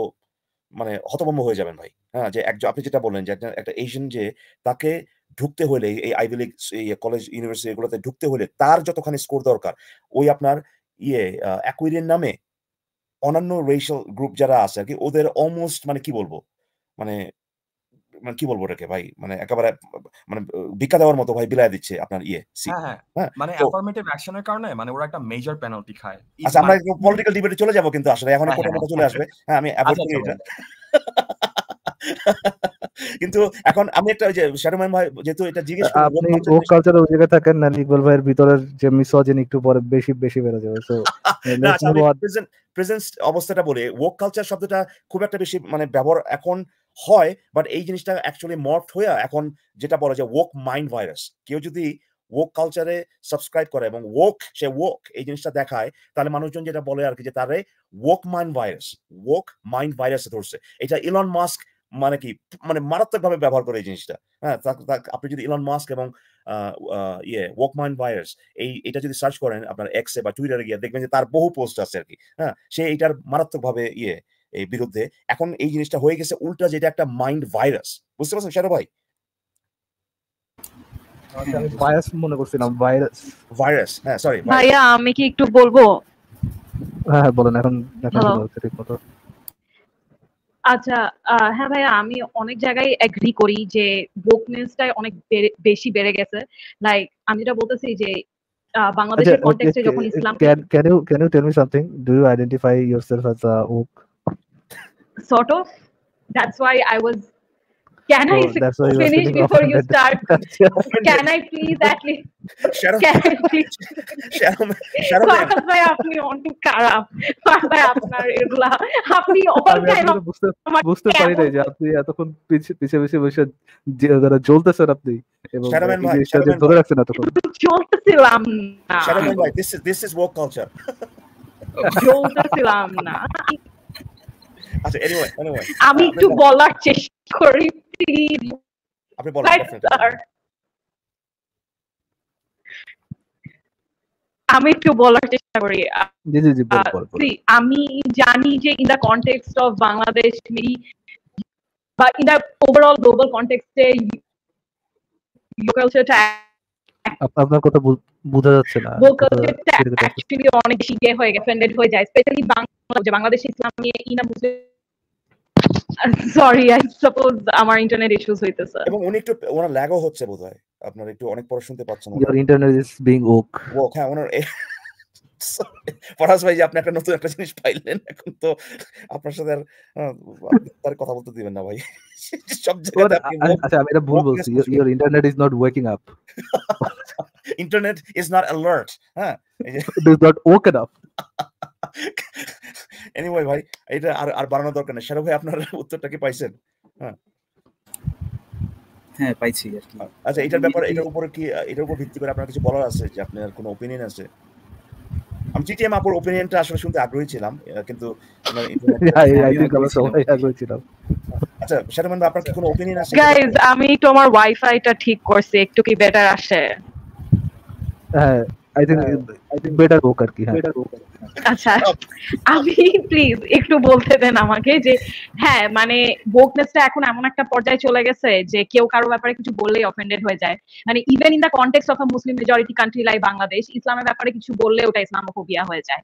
মানে হতভম্ব হয়ে যাবেন ভাই হ্যাঁ যে একজন আপনি যেটা বললেন যে একটা এশিয়ান যে তাকে ঢুকতে হলে এই আইভি লিগ কলেজ ইউনিভার্সিটি এগুলোতে ঢুকতে হলে তার যতখানি স্কোর দরকার ওই আপনার ইয়ে অ্যাকুইরিয়ান নামে অন্যান্য রেশিয়াল গ্রুপ যারা আছে আর কি ওদের অলমোস্ট মানে কি বলবো মানে মানে কি বলবো ওটাকে ভাই মানে একেবারে মানে বিকা দেওয়ার মতো ভাই বিলায় দিচ্ছে আপনার ইয়ে হ্যাঁ, হ্যাঁ। হ্যাঁ? মানে অ্যাফার্মেটিভ অ্যাকশনের কারণে মানে ওরা একটা মেজর পেনাল্টি খায় আচ্ছা আমরা পলিটিক্যাল ডিবেটে চলে যাব কিন্তু আসলে এখন কোটা কথা চলে আসবে হ্যাঁ আমি অ্যাভয়েড আচ্ছা, করি আচ্ছা, এটা কিন্তু এখন আমি একটা যে শারমান ভাই যেহেতু এটা জিজ্ঞেস আপনি ও কালচারে ওই জায়গায় থাকেন না ইকবাল ভাইয়ের ভিতরের যে মিসোজিন একটু পরে বেশি বেশি বেড়ে যাবে সো প্রেজেন্ট আচ্ছা, অবস্থাটা বলে ওক কালচার শব্দটা খুব একটা বেশি মানে ব্যবহার এখন হয় বাট এই জিনিসটা অ্যাকচুয়ালি মর্ফ হয়ে এখন যেটা বলা যায় ওয়াক মাইন্ড ভাইরাস কেউ যদি ওয়াক কালচারে সাবস্ক্রাইব করে এবং ওয়াক সে ওয়াক এই জিনিসটা দেখায় তাহলে মানুষজন যেটা বলে আর কি যে তারে woke mind virus woke mind virus ধরছে এটা ইলন মাস্ক মানে কি মানে মারাত্মকভাবে ব্যবহার করে এই জিনিসটা হ্যাঁ আপনি যদি ইলন মাস্ক এবং ইয়ে ওয়াক মাইন্ড ভাইরাস এই এটা যদি সার্চ করেন আপনার এক্সে বা টুইটারে গিয়ে দেখবেন যে তার বহু পোস্ট আছে আর কি হ্যাঁ সে এটার মারাত্মকভাবে ইয়ে এই বিরুদ্ধে এখন এই জিনিসটা হয়ে গেছে উল্টা যেটা একটা মাইন্ড ভাইরাস বুঝতে পারছেন শ্যারো ভাই ভাইরাস মনে করছিলাম ভাইরাস ভাইরাস হ্যাঁ সরি ভাইয়া আমি কি একটু বলবো হ্যাঁ, হ্যাঁ বলেন এখন আচ্ছা হ্যাঁ ভাইয়া আমি অনেক জায়গায় এগ্রি করি যে বোকনেসটাই অনেক বেশি বেড়ে গেছে লাইক আমি যেটা বলতেছি যে বাংলাদেশের কনটেক্সটে আচ্ছা, যখন ইসলাম can you can you tell me something do you identify yourself as a woke sort of. That's why I was. Can oh, I finish before you start? Can I please at least? Shut up. Can I please? Shut up. Shut up. Shut up. আপনি অনেক খারাপ ভাই আপনার এগুলা আপনি all time বুঝতে পারি না যে আপনি এতক্ষণ পিছে পিছে বসে যারা জ্বলতেছেন আপনি এবং ধরে রাখছেন এতক্ষণ জ্বলতেছিলাম না শারমান ভাই this is this is work culture জ্বলতেছিলাম না আচ্ছা এনিওয়ে এনিওয়ে আমি একটু বলার চেষ্টা করি প্লিজ আপনি আমি একটু বলার চেষ্টা করি আমি জানি যে in the of Bangladesh maybe বা ইন দা ওভারঅল গ্লোবাল কনটেক্সটে আপনার কথা বোঝা যাচ্ছে না অনেক শিখে ইয়ে হয়ে গেছে হয়ে যায় স্পেশালি বাংলাদেশ ইসলাম নিয়ে in a Muslim sorry I suppose আমার ইন্টারনেট ইস্যুস হইতেছে এবং উনি একটু ওনার ল্যাগও হচ্ছে বোধহয় আপনার একটু অনেক পড়া শুনতে পাচ্ছেন your internet is being woke woke হ্যাঁ ওনার পরাশ ভাই আপনি একটা নতুন একটা জিনিস পাইলেন এখন তো আপনার সাথে আর কথা বলতে দিবেন না ভাই সব জায়গায় আচ্ছা আমি এটা ভুল বলছি your internet is not waking up internet is not alert হ্যাঁ it is not woken up anyway ভাই এটা আর আর বাড়ানোর দরকার নেই সেরা ভাই আপনার উত্তরটা কি পাইছেন হ্যাঁ হ্যাঁ পাইছি আর কি হ্যাঁ, আচ্ছা এটার ব্যাপারে এটার উপরে কি এটার উপর ভিত্তি করে আপনার কিছু বলার আছে যে আপনার কোনো ওপিনিয়ন আছে আমি জিটিএম আপুর ওপিনিয়নটা আসলে শুনতে আগ্রহী ছিলাম কিন্তু আচ্ছা শারমান আপনার কি কোনো ওপিনিয়ন আছে গাইস আমি তো আমার ওয়াইফাইটা ঠিক করছি একটু কি বেটার আসে হ্যাঁ আই থিংক বেটার ও আর কি আচ্ছা আমি প্লিজ একটু বলতে দেন আমাকে যে হ্যাঁ মানে বোকনেসটা এখন এমন একটা পর্যায়ে চলে গেছে যে কেউ কারো ব্যাপারে কিছু বললেই অফেন্ডেড হয়ে যায় মানে even in the context of a Muslim majority country like Bangladesh ইসলামের ব্যাপারে কিছু বললে ওটা ইসলামোফোবিয়া হয়ে যায়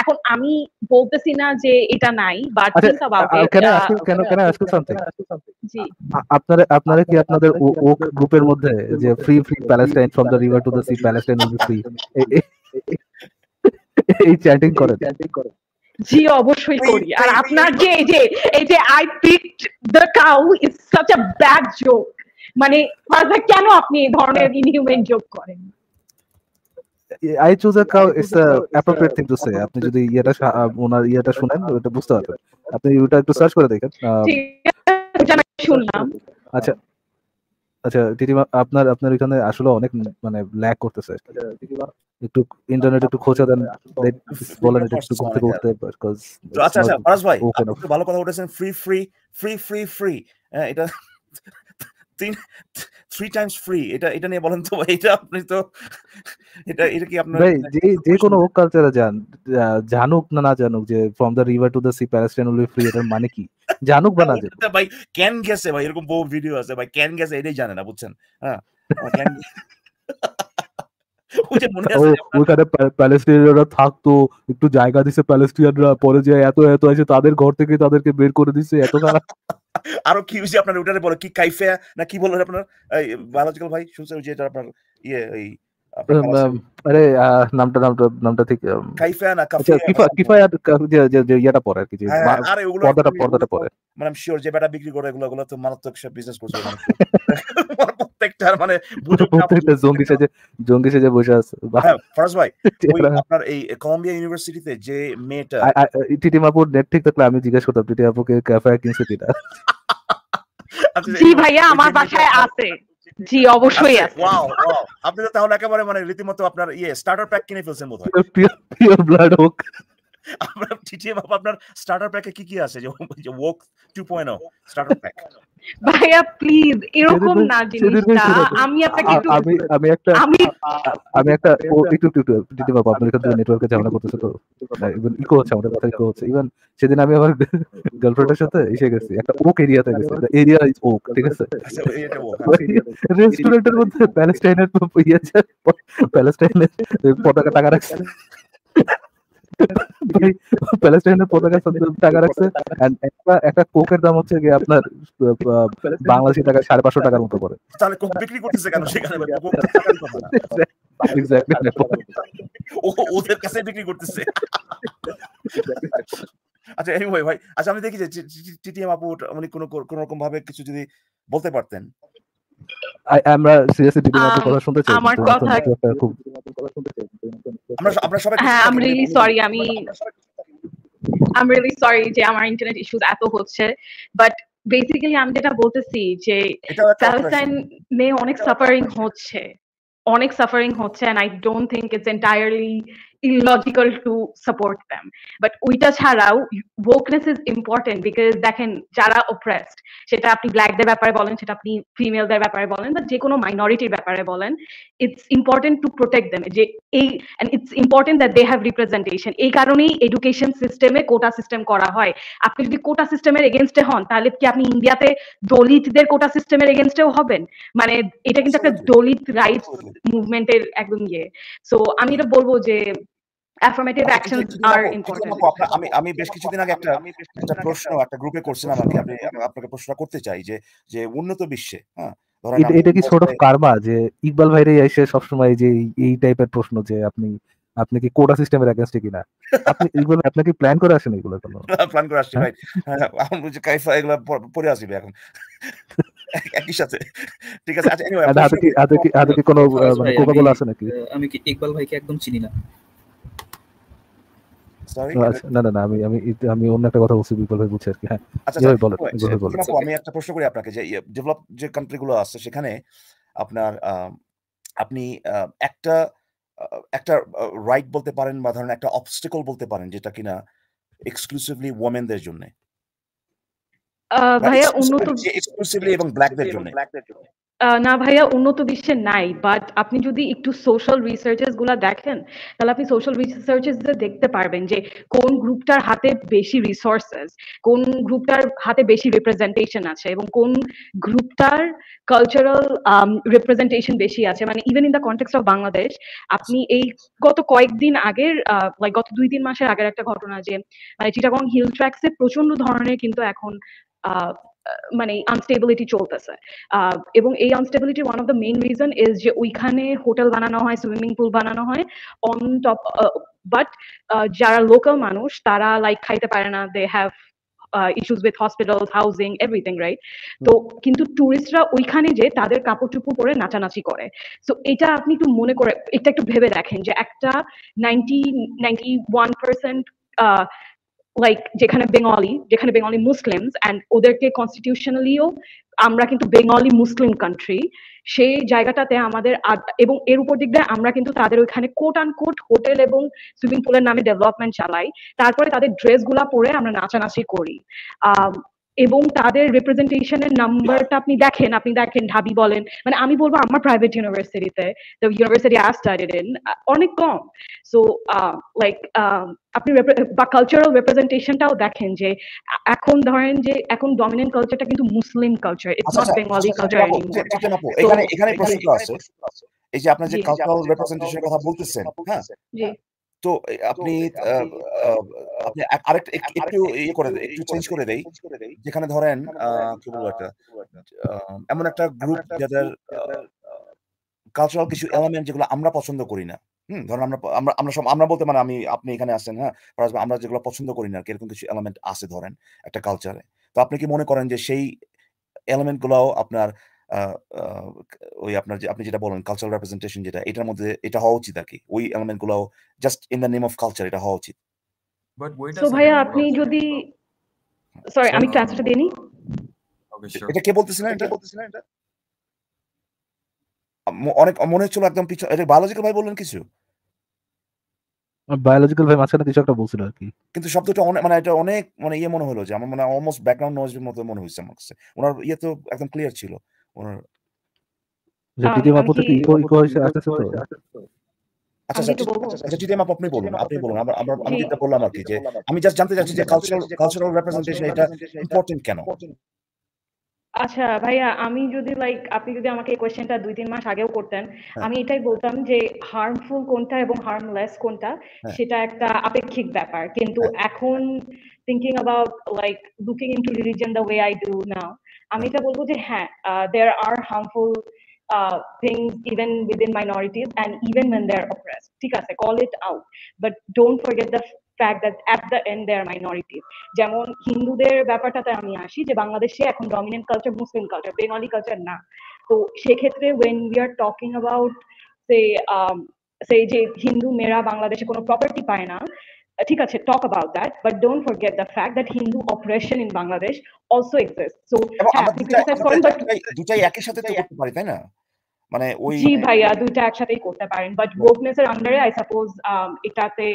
এখন আমি বলতেছি না যে এটা নাই বাট থিংক অ্যাবাউট ইট কেন কেন কেন আজকে সামথিং জি আপনারা আপনারা কি আপনাদের ওক গ্রুপের মধ্যে যে free free Palestine from the river to the sea Palestine will be free এই চ্যাটিং করে জি অবশ্যই করি আর আপনার যে এই যে এই যে I picked the cow is such a bad joke মানে কেন আপনি এই ধরনের ইনহিউম্যান জোক করেন I choose a cow it's a appropriate thing to say আপনি যদি ইয়েটা ওনার ইয়েটা শুনেন ওটা বুঝতে পারবেন আপনি ইউটা একটু সার্চ করে দেখেন শুনলাম আচ্ছা আচ্ছা দিদিমা আপনার আপনার এখানে আসলে অনেক মানে ল্যাক করতেছে আচ্ছা, একটু ইন্টারনেট একটু খোঁচা দেন বলেন একটু ঘুরতে ঘুরতে হ্যাঁ। আচ্ছা আচ্ছা ফারাজ ভাই আপনি ভালো কথা বলেছেন free free free free free এটা তিন থ্রি টাইমস ফ্রি এটা এটা নিয়ে বলেন তো ভাই এটা আপনি তো এটা এটা কি আপনার যে যে কোনো কালচারে যান জানুক না না জানুক যে from the river to the sea Palestine will free এটার মানে কি জানুক বা না ভাই ক্যান গেছে ভাই এরকম বহু ভিডিও আছে ভাই ক্যান গেছে এটাই জানে না বুঝছেন হ্যাঁ ওখানে প্যালেস্টিনিয়ানরা থাকতো একটু জায়গা দিছে প্যালেস্টিনিয়ানরা পরে যে এত এত আছে তাদের ঘর থেকে তাদেরকে বের করে দিছে এত খারাপ আরো কি হয়েছে আপনার ওটারে বলো কি কাইফে না কি বলেন আপনার বায়োলজিক্যাল ভাই শুনছেন যে এটা আপনার ইয়ে এই আরে নামটা নামটা নামটা কিফায়া আচ্ছা, হ্যাঁ, আরে পর্দাটা মানে আমি শিওর যে বিক্রি করে তো মারাত্মক করছে মানে বসে আছে হ্যাঁ, আপনার এই ইউনিভার্সিটিতে যে মাপুর নেট ঠিক থাকলে আমি জিজ্ঞেস করতাম টিটি কিনছে আচ্ছা, আমার বাসায় আছে জি অবশ্যই আচ্ছা, আছে ওয়াও ওয়াও আপনি তো তাহলে একেবারে মানে রীতিমতো আপনার ইয়ে স্টার্টার প্যাক কিনে ফেলছেন বোধহয় পিওর ব্লাড হোক আপনার টিটিএম আপনার স্টার্টার প্যাকে কি কি আছে যে ওক 2.0 স্টার্টার প্যাক ভাইয়া প্লিজ এরকম না জিনিসটা আমি আপনাকে একটু আমি আমি একটা আমি একটা একটু একটু দিতে নেটওয়ার্কে ঝামেলা করতেছে তো ইভেন হ্যাঁ, ইকো হচ্ছে আমাদের কথা ইকো হচ্ছে ইভেন সেদিন আমি আমার গার্লফ্রেন্ডের সাথে এসে গেছি একটা ওক এরিয়াতে গেছি এরিয়া ইজ ওক ঠিক আছে রেস্টুরেন্টের মধ্যে প্যালেস্টাইনের ইয়ে প্যালেস্টাইনের পতাকা টাকা রাখছে প্যালেস্টাইনের পতাকা টাকা রাখছে একটা একটা কোকের দাম হচ্ছে গিয়ে আপনার বাংলাদেশি টাকা সাড়ে পাঁচশো টাকার মতো করে তাহলে কোক বিক্রি করতেছে কেন সেখানে ওদের কাছে বিক্রি করতেছে আচ্ছা এনিওয়ে ভাই ভাই আচ্ছা আমি দেখি যে টিটিএম আপু উনি কোনো কোনো রকম ভাবে কিছু যদি বলতে পারতেন আমরা সিরিয়াসলি কথা শুনতে চাই আমার কথা খুব আমরা আমরা সবাই হ্যাঁ রিয়েলি সরি আমি আই এম রিয়েলি সরি যে আমার ইন্টারনেট ইস্যুস এত হচ্ছে বাট বেসিক্যালি আমি যেটা বলতেছি যে প্যালেস্টাইন অনেক সাফারিং হচ্ছে অনেক সাফারিং হচ্ছে and I don't think it's entirely illogical to support them but ওইটা ছাড়াও ওকনেস ইজ ইম্পর্টেন্ট বিকজ দেখেন যারা অপ্রেসড সেটা আপনি ব্ল্যাকদের ব্যাপারে বলেন সেটা আপনি ফিমেলদের ব্যাপারে বলেন বা যে কোনো মাইনরিটির ব্যাপারে বলেন it's important to protect them যে এই and it's important that they have representation এই কারণেই এডুকেশন সিস্টেমে কোটা সিস্টেম করা হয় আপনি যদি কোটা সিস্টেমের এগেনস্টে হন তাহলে কি আপনি ইন্ডিয়াতে দলিতদের কোটা সিস্টেমের এগেনস্টেও হবেন মানে এটা কিন্তু একটা দলিত রাইটস মুভমেন্টের একদম ইয়ে সো আমি এটা বলবো যে আচ্ছা, আমি আমি বেশ কিছুদিন আগে একটা একটা প্রশ্ন একটা গ্রুপে করছিলাম আমি আপনাকে করতে চাই যে যে উন্নত বিশ্বে হ্যাঁ এটা কি সর্ট অফ কারমা যে ইকবাল ভাইরে এসে সবসময় যে এই টাইপের প্রশ্ন যে আপনি আপনি কি কোটা সিস্টেমের কিনা আপনি এগুলো আপনাকে প্ল্যান করে আসেন এগুলো কোনো প্ল্যান করে আসছে হ্যাঁ? ভাই এখন হ্যাঁ, বুঝি কাইফা এগুলো পরে আসবে এখন একই সাথে ঠিক আছে আচ্ছা এনিওয়ে কি কি কোনো মানে আছে নাকি আমি কি ইকবাল ভাইকে একদম চিনি না সরি আচ্ছা, না একটা হ্যাঁ। আচ্ছা, একটা রাইট ইয়ে, বলতে পারেন বা ধরেন একটা অবস্টেকল বলতে পারেন যেটা কিনা এক্সক্লুসিভলি ওমেনদের জন্য ভাইয়া উন্নত এক্সক্লুসিভলি এবং ব্ল্যাকদের জন্য ব্ল্যাকদের জন্য না ভাইয়া উন্নত বিশ্বে নাই বাট আপনি যদি একটু সোশ্যাল রিসার্চেস গুলা দেখেন তাহলে আপনি সোশ্যাল রিসার্চেস দেখতে পারবেন যে কোন গ্রুপটার হাতে বেশি রিসোর্সেস কোন গ্রুপটার হাতে বেশি রিপ্রেজেন্টেশন আছে এবং কোন গ্রুপটার কালচারাল রিপ্রেজেন্টেশন um, বেশি আছে মানে even in the context of Bangladesh আপনি এই গত কয়েকদিন আগের লাইক গত দুই তিন মাসের আগের একটা ঘটনা যে মানে চিটাগং হিল ট্র্যাক্সে প্রচন্ড ধরনের কিন্তু এখন মানে আনস্টেবিলিটি চলতেছে এবং এই instability one of the main reason is যে ওইখানে হোটেল বানানো হয় সুইমিং পুল বানানো হয় অন টপ বাট যারা লোকাল মানুষ তারা লাইক খাইতে পারে না they have issues with hospital housing everything right তো কিন্তু টুরিস্টরা ওইখানে যে তাদের কাপড় চুপড় পরে নাচানাচি করে সো এটা আপনি একটু মনে করে এটা একটু ভেবে দেখেন যে একটা ninety ninety one percent like যেখানে বেঙ্গলি যেখানে বেঙ্গলি মুসলিমস অ্যান্ড ওদেরকে কনস্টিটিউশনালিও আমরা কিন্তু বেঙ্গলি মুসলিম কান্ট্রি সেই জায়গাটাতে আমাদের এবং এর উপর দিক দিয়ে আমরা কিন্তু তাদের ওইখানে কোট আন কোট হোটেল এবং সুইমিং পুলের নামে ডেভেলপমেন্ট চালাই তারপরে তাদের ড্রেসগুলা পরে আমরা নাচানাচি করি এবং তাদের রিপ্রেজেন্টেশনের নাম্বারটা আপনি দেখেন আপনি দেখেন ঢাবি বলেন মানে আমি বলবো আমার প্রাইভেট ইউনিভার্সিটিতে ইউনিভার্সিটি আই স্টাডিড ইন অনেক কম সো লাইক আপনি বা কালচারাল রিপ্রেজেন্টেশনটাও দেখেন যে এখন ধরেন যে এখন ডমিনেন্ট কালচারটা কিন্তু Muslim culture it's not Bengali culture এখানে এখানে প্রশ্ন আছে এই যে আপনি যে কালচারাল রিপ্রেজেন্টেশনের কথা বলতেছেন হ্যাঁ তো আপনি আপনি আরেকটা একটু ইয়ে করে একটু চেঞ্জ করে যেখানে ধরেন কি বলবো একটা এমন একটা গ্রুপ যাদের কালচারাল কিছু এলিমেন্ট যেগুলো আমরা পছন্দ করি না হম ধরেন আমরা আমরা সব আমরা বলতে মানে আমি আপনি এখানে আসেন হ্যাঁ আমরা যেগুলো পছন্দ করি না কিরকম কিছু এলিমেন্ট আছে ধরেন একটা কালচারে তো আপনি কি মনে করেন যে সেই গুলাও আপনার ওই আপনার যে আপনি যেটা বলেন কালচারাল রিপ্রেজেন্টেশন যেটা এটার মধ্যে এটা হওয়া উচিত আর কি ওই just in the name of culture এটা হওয়া উচিত ভাইয়া আপনি যদি সরি হ্যাঁ। আমি ট্রান্সফার এটা কে বলতেছিলেন এটা বলতেছিলেন এটা অনেক মনে হচ্ছিল একদম পিছন এটা বায়োলজিক্যাল ভাই বললেন কিছু বায়োলজিক্যাল ভাই মাঝখানে কিছু একটা বলছিল আর কি কিন্তু শব্দটা অনেক মানে এটা অনেক মানে ইয়ে মনে হলো যে আমার মানে অলমোস্ট ব্যাকগ্রাউন্ড নয়েজের মতো মনে হয়েছে আমার কাছে ওনার ইয়ে তো একদম ক্লিয়ার ছিল ওনার আচ্ছা, আচ্ছা, আচ্ছা আমি ভাইয়া আমি যদি লাইক আপনি যদি আমাকে কোয়েশ্চেনটা দুই তিন মাস আগেও করতেন হ্যাঁ। আমি এটাই বলতাম যে হার্মফুল কোনটা এবং হার্মলেস কোনটা হ্যাঁ। সেটা একটা আপেক্ষিক ব্যাপার কিন্তু হ্যাঁ। এখন thinking about like looking into religion the way I do না আমি এটা বলবো যে হ্যাঁ there are harmful things even within minorities and even when they are oppress ঠিক আছে call it out but don't forget the fact that at the end they are যেমন হিন্দুদের ব্যাপারটাতে আমি আসি যে বাংলাদেশে এখন dominant culture Muslim culture Bengali culture না তো সেক্ষেত্রে when we are talking about সে সেই যে হিন্দু মেয়েরা বাংলাদেশে কোনো প্রপার্টি পায় না fact that Hindu operation in Bangladesh forget the so that Hindu হ্যাঁ, সাথে তো করতে পারি তাই না মানে ওই জি ভাইয়া দুটা একসাথেই করতে পারেন বাট গোপনেস এর আন্ডারে আই সাপোজ এটাতে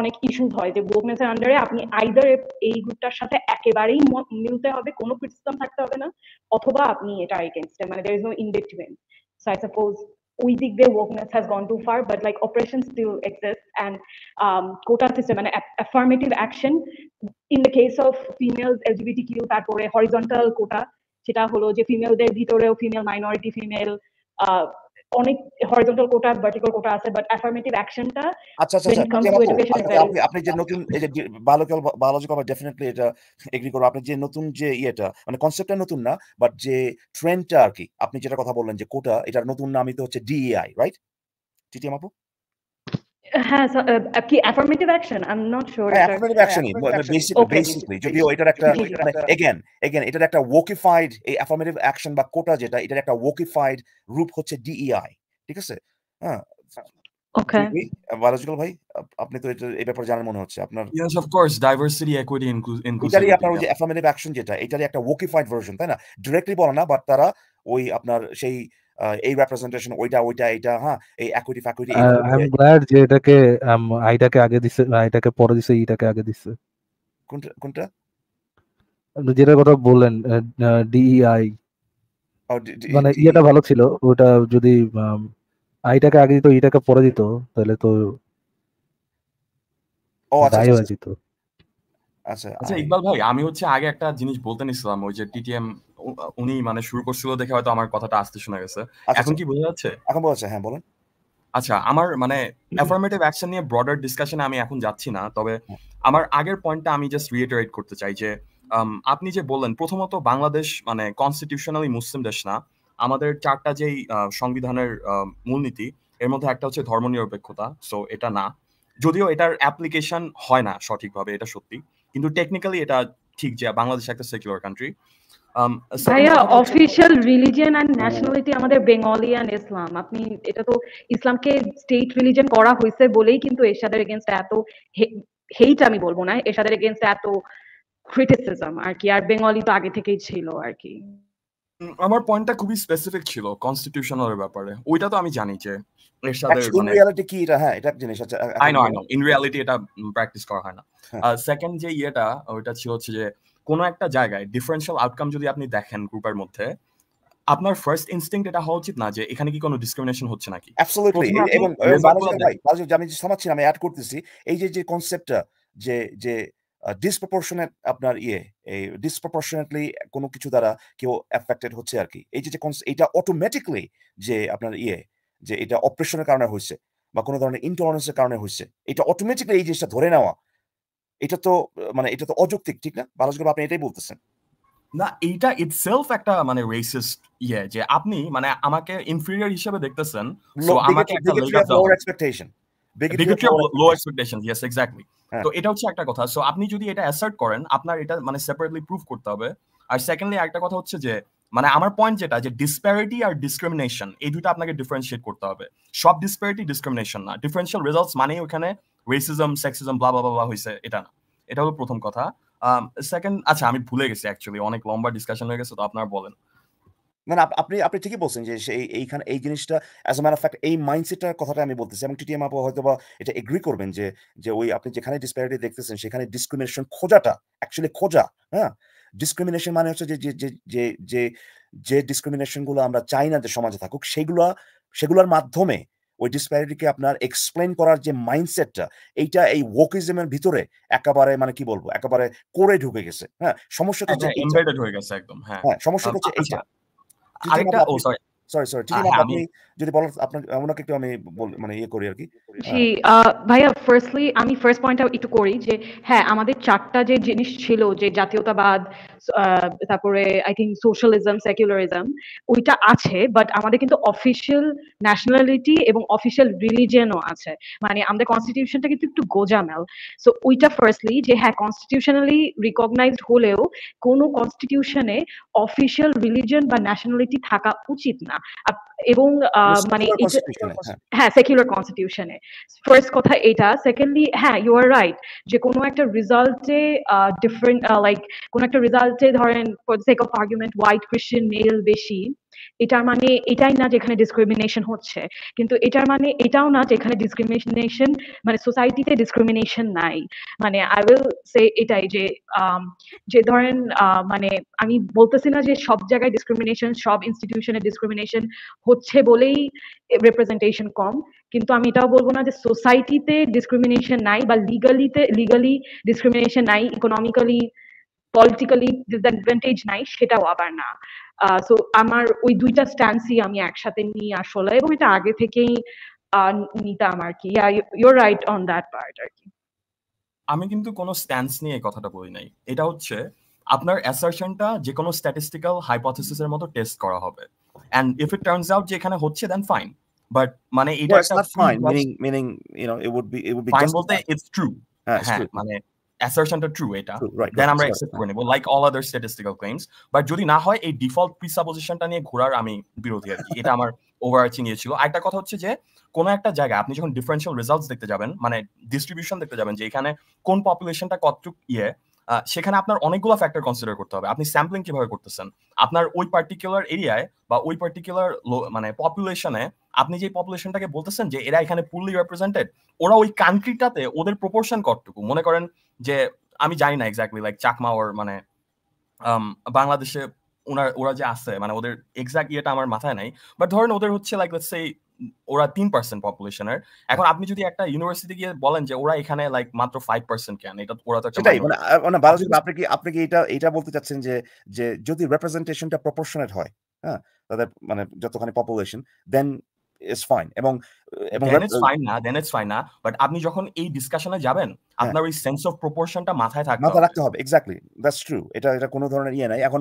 অনেক ইস্যু হয় যে গোপনেস এর আন্ডারে আপনি আইদার এই গ্রুপটার সাথে একেবারেই মিলতে হবে কোনো ক্রিটিসিজম থাকতে হবে না অথবা আপনি এটা এগেইনস্ট মানে দেয়ার ইজ নো ইনডিটিভেন্ট so I suppose We think their wokeness has gone too far, but like oppression still exists and um, quota system and affirmative action in the case of females, LGBTQ, তারপরে horizontal quota সেটা হলো যে ফিমেলদের ভিতরেও female minority female. Uh, অনেক horizontal quota vertical quota আছে but affirmative অ্যাকশনটা আচ্ছা আচ্ছা, আচ্ছা আপনি যে নতুন এই যে বায়োলজিক্যাল বায়োলজিক্যাল ডেফিনেটলি এটা এগ্রি করব আপনি যে নতুন যে ইয়েটা মানে কনসেপ্টটা নতুন না বাট যে ট্রেন্ডটা আর কি আপনি যেটা কথা বললেন যে কোটা এটার নতুন নামই তো হচ্ছে ডিএআই রাইট টিটিএম আপু অ্যাকশন হ্যাঁ, মানে, বা কোটা যেটা এটার একটা রূপ হচ্ছে e ঠিক আছে হ্যাঁ ওকে আপনি তো মনে হচ্ছে আপনার একটা তাই না বলে না বাট তারা ওই আপনার সেই এই রিপ্রেজেন্টেশন ওইটা ওইটা এটা হ্যাঁ এই একুইটি ফ্যাকুইটি আই এম গ্ল্যাড যে এটাকে আইটাকে আগে দিছে আইটাকে পরে দিছে এইটাকে আগে দিছে কোনটা কোনটা যেটা কথা বললেন ডিইআই e মানে e ইয়েটা ভালো ছিল ওটা যদি আইটাকে আগে দিত এইটাকে পরে দিত তাহলে তো ও আচ্ছা আচ্ছা আচ্ছা।, আচ্ছা আচ্ছা ইকবাল ভাই আমি হচ্ছে আগে একটা জিনিস বলতে নিছিলাম ওই যে টিটিএম উনি মানে শুরু করছিল দেখে হয়তো আমার কথাটা আসতে শোনা গেছে আচ্ছা, এখন আচ্ছা। কি বোঝা যাচ্ছে এখন বোঝা যাচ্ছে হ্যাঁ বলেন আচ্ছা আমার মানে অ্যাফার্মেটিভ অ্যাকশন নিয়ে ব্রডার ডিসকাশনে আমি এখন যাচ্ছি না তবে হ্যাঁ। আমার আগের পয়েন্টটা আমি জাস্ট রিয়েটারেট করতে চাই যে আপনি যে বললেন প্রথমত বাংলাদেশ মানে কনস্টিটিউশনালি মুসলিম দেশ না আমাদের চারটা যেই সংবিধানের মূলনীতি এর মধ্যে একটা হচ্ছে ধর্মনিরপেক্ষতা সো এটা না যদিও এটার অ্যাপ্লিকেশন হয় না সঠিকভাবে এটা সত্যি কিন্তু টেকনিক্যালি এটা ঠিক যে বাংলাদেশ একটা সেকুলার কান্ট্রি Um, ভাইয়া অফিসিয়াল রিলিজিয়ন এন্ড ন্যাশনালিটি আমাদের বেঙ্গলি অ্যান্ড ইসলাম আপনি এটা তো ইসলামকে স্টেট রিলিজিয়ন করা হয়েছে বলেই কিন্তু এরশাদের এগেনস্ট এত হেইট আমি বলবো না এরশাদের এগেনস্ট এত ক্রিটিসিজম আর কি আর বেঙ্গলি তো আগে থেকেই ছিল আর কি আমার পয়েন্টটা খুবই স্পেসিফিক ছিল কনস্টিটিউশনাল ব্যাপারে ওইটা তো আমি জানি যে মানে কি রিয়ালিটি এটা প্র্যাকটিস করা হয় না সেকেন্ড হ্যাঁ। যে ইয়েটা ওইটা ছিল হচ্ছে যে কোনো একটা জায়গায় ডিফারেন্সিয়াল আউটকাম যদি আপনি দেখেন গ্রুপের মধ্যে আপনার ফার্স্ট ইনস্টিংক্ট এটা হওয়া উচিত না যে এখানে কি কোনো ডিসক্রিমিনেশন হচ্ছে নাকি অ্যাবসলিউটলি এবং আমি যে সমাচ্ছি আমি অ্যাড করতেছি এই যে যে কনসেপ্টটা যে যে ডিসপ্রপোর্শনেট আপনার ইয়ে এই ডিসপ্রপোর্শনেটলি কোনো কিছু দ্বারা কেউ অ্যাফেক্টেড হচ্ছে আর কি এই যে যে এটা অটোমেটিকলি যে আপনার ইয়ে যে এটা অপারেশনের কারণে হয়েছে বা কোনো ধরনের ইন্টলারেন্সের কারণে হয়েছে এটা অটোমেটিকলি এই জিনিসটা ধরে নেওয়া এটা তো মানে এটা তো অযৌক্তিক ঠিক না বালাস আপনি এটাই বলতেছেন না এইটা ইটসেলফ একটা মানে রেসিস্ট ইয়ে যে আপনি মানে আমাকে ইনফিরিয়র হিসেবে দেখতেছেন সো আমাকে একটা lower expectation lower expectation yes exactly তো এটা হচ্ছে একটা কথা সো আপনি যদি এটা অ্যাসার্ট করেন আপনার এটা মানে সেপারেটলি প্রুফ করতে হবে আর সেকেন্ডলি একটা কথা হচ্ছে যে মানে আমার পয়েন্ট যেটা যে ডিসপ্যারিটি আর ডিসক্রিমিনেশন এই দুটো আপনাকে ডিফারেন্সিয়েট করতে হবে সব ডিসপ্যারিটি ডিসক্রিমিনেশন না ডিফারেন্সিয়াল রেজাল্টস মানে ওখানে রেসিজম সেক্সিজম ব্লা ব্লা ব্লা হয়েছে এটা না এটা হলো প্রথম কথা সেকেন্ড আচ্ছা আমি ভুলে গেছি অ্যাকচুয়ালি অনেক লম্বা ডিসকাশন হয়ে গেছে তো আপনারা বলেন না না আপনি আপনি ঠিকই বলছেন যে এইখানে এই জিনিসটা অ্যাজ ম্যান ফ্যাক্ট এই মাইন্ডসেটটার কথাটা আমি বলতেছি এবং টিটিএম আপু হয়তো বা এটা এগ্রি করবেন যে যে ওই আপনি যেখানে ডিসপ্যারিটি দেখতেছেন সেখানে ডিসক্রিমিনেশন খোঁজাটা অ্যাকচুয়ালি খোঁজা হ্যাঁ ডিসক্রিমিনেশন মানে হচ্ছে যে যে যে যে যে ডিসক্রিমিনেশনগুলো আমরা চাই না যে সমাজে থাকুক সেগুলো সেগুলোর মাধ্যমে ওই ডিসপ্যারিটিকে আপনার এক্সপ্লেন করার যে মাইন্ডসেটটা এইটা এই ওকিজমের ভিতরে একেবারে মানে কি বলবো একেবারে করে ঢুকে গেছে হ্যাঁ সমস্যাটা হচ্ছে হ্যাঁ, হ্যাঁ, হয়ে গেছে একদম হ্যাঁ, হ্যাঁ সমস্যাটা হচ্ছে আচ্ছা, আচ্ছা। এইটা আচ্ছা, আরেকটা ও সরি সরি সরি ঠিক আছে হ্যাঁ, আপনি যদি বলেন একটু আমি মানে ইয়ে করি আর কি জি ভাইয়া ফার্স্টলি আমি ফার্স্ট পয়েন্টটা একটু করি যে হ্যাঁ আমাদের চারটা যে জিনিস ছিল যে জাতীয়তাবাদ তারপরে আই থিঙ্ক সোশ্যালিজম সেকুলারিজম ওইটা আছে বাট আমাদের কিন্তু অফিসিয়াল ন্যাশনালিটি এবং অফিসিয়াল রিলিজিয়ানও আছে মানে আমাদের কনস্টিটিউশনটা কিন্তু একটু গোজামেল সো ওইটা ফার্স্টলি যে হ্যাঁ কনস্টিটিউশনালি রিকগনাইজড হলেও কোনো কনস্টিটিউশনে অফিসিয়াল রিলিজিয়ন বা ন্যাশনালিটি থাকা উচিত না না এবং মানে হ্যাঁ সেকুলার কনস্টিটিউশনে ফার্স্ট কথা এটা সেকেন্ডলি হ্যাঁ ইউ আর রাইট যে কোনো একটা রেজাল্টে ডিফারেন্ট লাইক কোনো একটা রেজাল্টে ধরেন for sake of argument white Christian male বেশি এটার মানে এটাই না যেখানে ডিসক্রিমিনেশন হচ্ছে কিন্তু এটার মানে এটাও না যেখানে ডিসক্রিমিনেশন মানে সোসাইটিতে ডিসক্রিমিনেশন নাই মানে আই উইল সে এটাই যে যে ধরেন মানে আমি বলতেছি না যে সব জায়গায় ডিসক্রিমিনেশন সব ইনস্টিটিউশনে ডিসক্রিমিনেশন হচ্ছে বলেই রিপ্রেজেন্টেশন কম কিন্তু আমি এটাও বলবো না যে সোসাইটিতে ডিসক্রিমিনেশন নাই বা লিগালিতে লিগালি ডিসক্রিমিনেশন নাই ইকোনমিক্যালি পলিটিক্যালি ডিসঅ্যাডভান্টেজ নাই সেটাও আবার না সো আমার ওই দুইটা স্ট্যান্সই আমি একসাথে নিয়ে আসলে এবং এটা আগে থেকেই নিতাম আর কি your right on that part আর কি আমি কিন্তু কোনো স্ট্যান্স নিয়ে কথাটা বলি নাই এটা হচ্ছে আপনার অ্যাসারশনটা যে কোনো স্ট্যাটিস্টিক্যাল এর মতো টেস্ট করা হবে and if it turns out যে এখানে হচ্ছে দেন ফাইন বাট মানে এটা fine meaning meaning you know it would be it would be fine বলতে ইটস ট্রু হ্যাঁ, হ্যাঁ মানে অ্যাসারশন তো ট্রু এটা দেন আমরা অ্যাকসেপ্ট করে নেব like all other statistical claims but যদি না হয় এই ডিফল্ট প্রিসাপোজিশনটা নিয়ে ঘোরার আমি বিরোধী আর কি এটা আমার ওভারআর্চিং ইয়ে ছিল একটা কথা হচ্ছে যে কোনো একটা জায়গায় আপনি যখন ডিফারেন্সিয়াল রেজাল্টস দেখতে যাবেন মানে ডিস্ট্রিবিউশন দেখতে যাবেন যে এখানে কোন পপুলেশনটা কতটুক ইয়ে সেখানে আপনার অনেকগুলো ফ্যাক্টর কনসিডার করতে হবে আপনি স্যাম্পলিং কিভাবে করতেছেন আপনার ওই পার্টিকুলার এরিয়ায় বা ওই পার্টিকুলার মানে পপুলেশনে আপনি যে পপুলেশনটাকে বলতেছেন যে এরা এখানে ফুললি রিপ্রেজেন্টেড ওরা ওই কান্ট্রিটাতে ওদের প্রপোর্শন কতটুকু মনে করেন যে আমি জানি না এক্স্যাক্টলি লাইক চাকমা ওর মানে বাংলাদেশে ওনার ওরা যে আছে মানে ওদের এক্সাক্ট ইয়েটা আমার মাথায় নাই বাট ধরেন ওদের হচ্ছে লাইক সেই ওরা তিন পার্সেন্ট পপুলেশনের এখন আপনি যদি একটা ইউনিভার্সিটি গিয়ে বলেন যে ওরা এখানে লাইক মাত্র ফাইভ পার্সেন্ট কেন এটা ওরা তো সেটাই মানে, মানে আপনি কি আপনি কি এটা এটা বলতে চাচ্ছেন যে যে যদি রিপ্রেজেন্টেশনটা প্রপোর্শনেট হয় হ্যাঁ তাদের মানে যতখানি পপুলেশন দেন ফাইন এবং এবং ফাইন না দেন ইটস ফাইন না বাট আপনি যখন এই ডিসকাশনে যাবেন হ্যাঁ। আপনার ওই সেন্স অফ প্রপোর্শনটা মাথায় থাকবে মাথায় রাখতে হবে এক্স্যাক্টলি দ্যাটস ট্রু এটা এটা কোনো ধরনের ইয়ে নাই এখন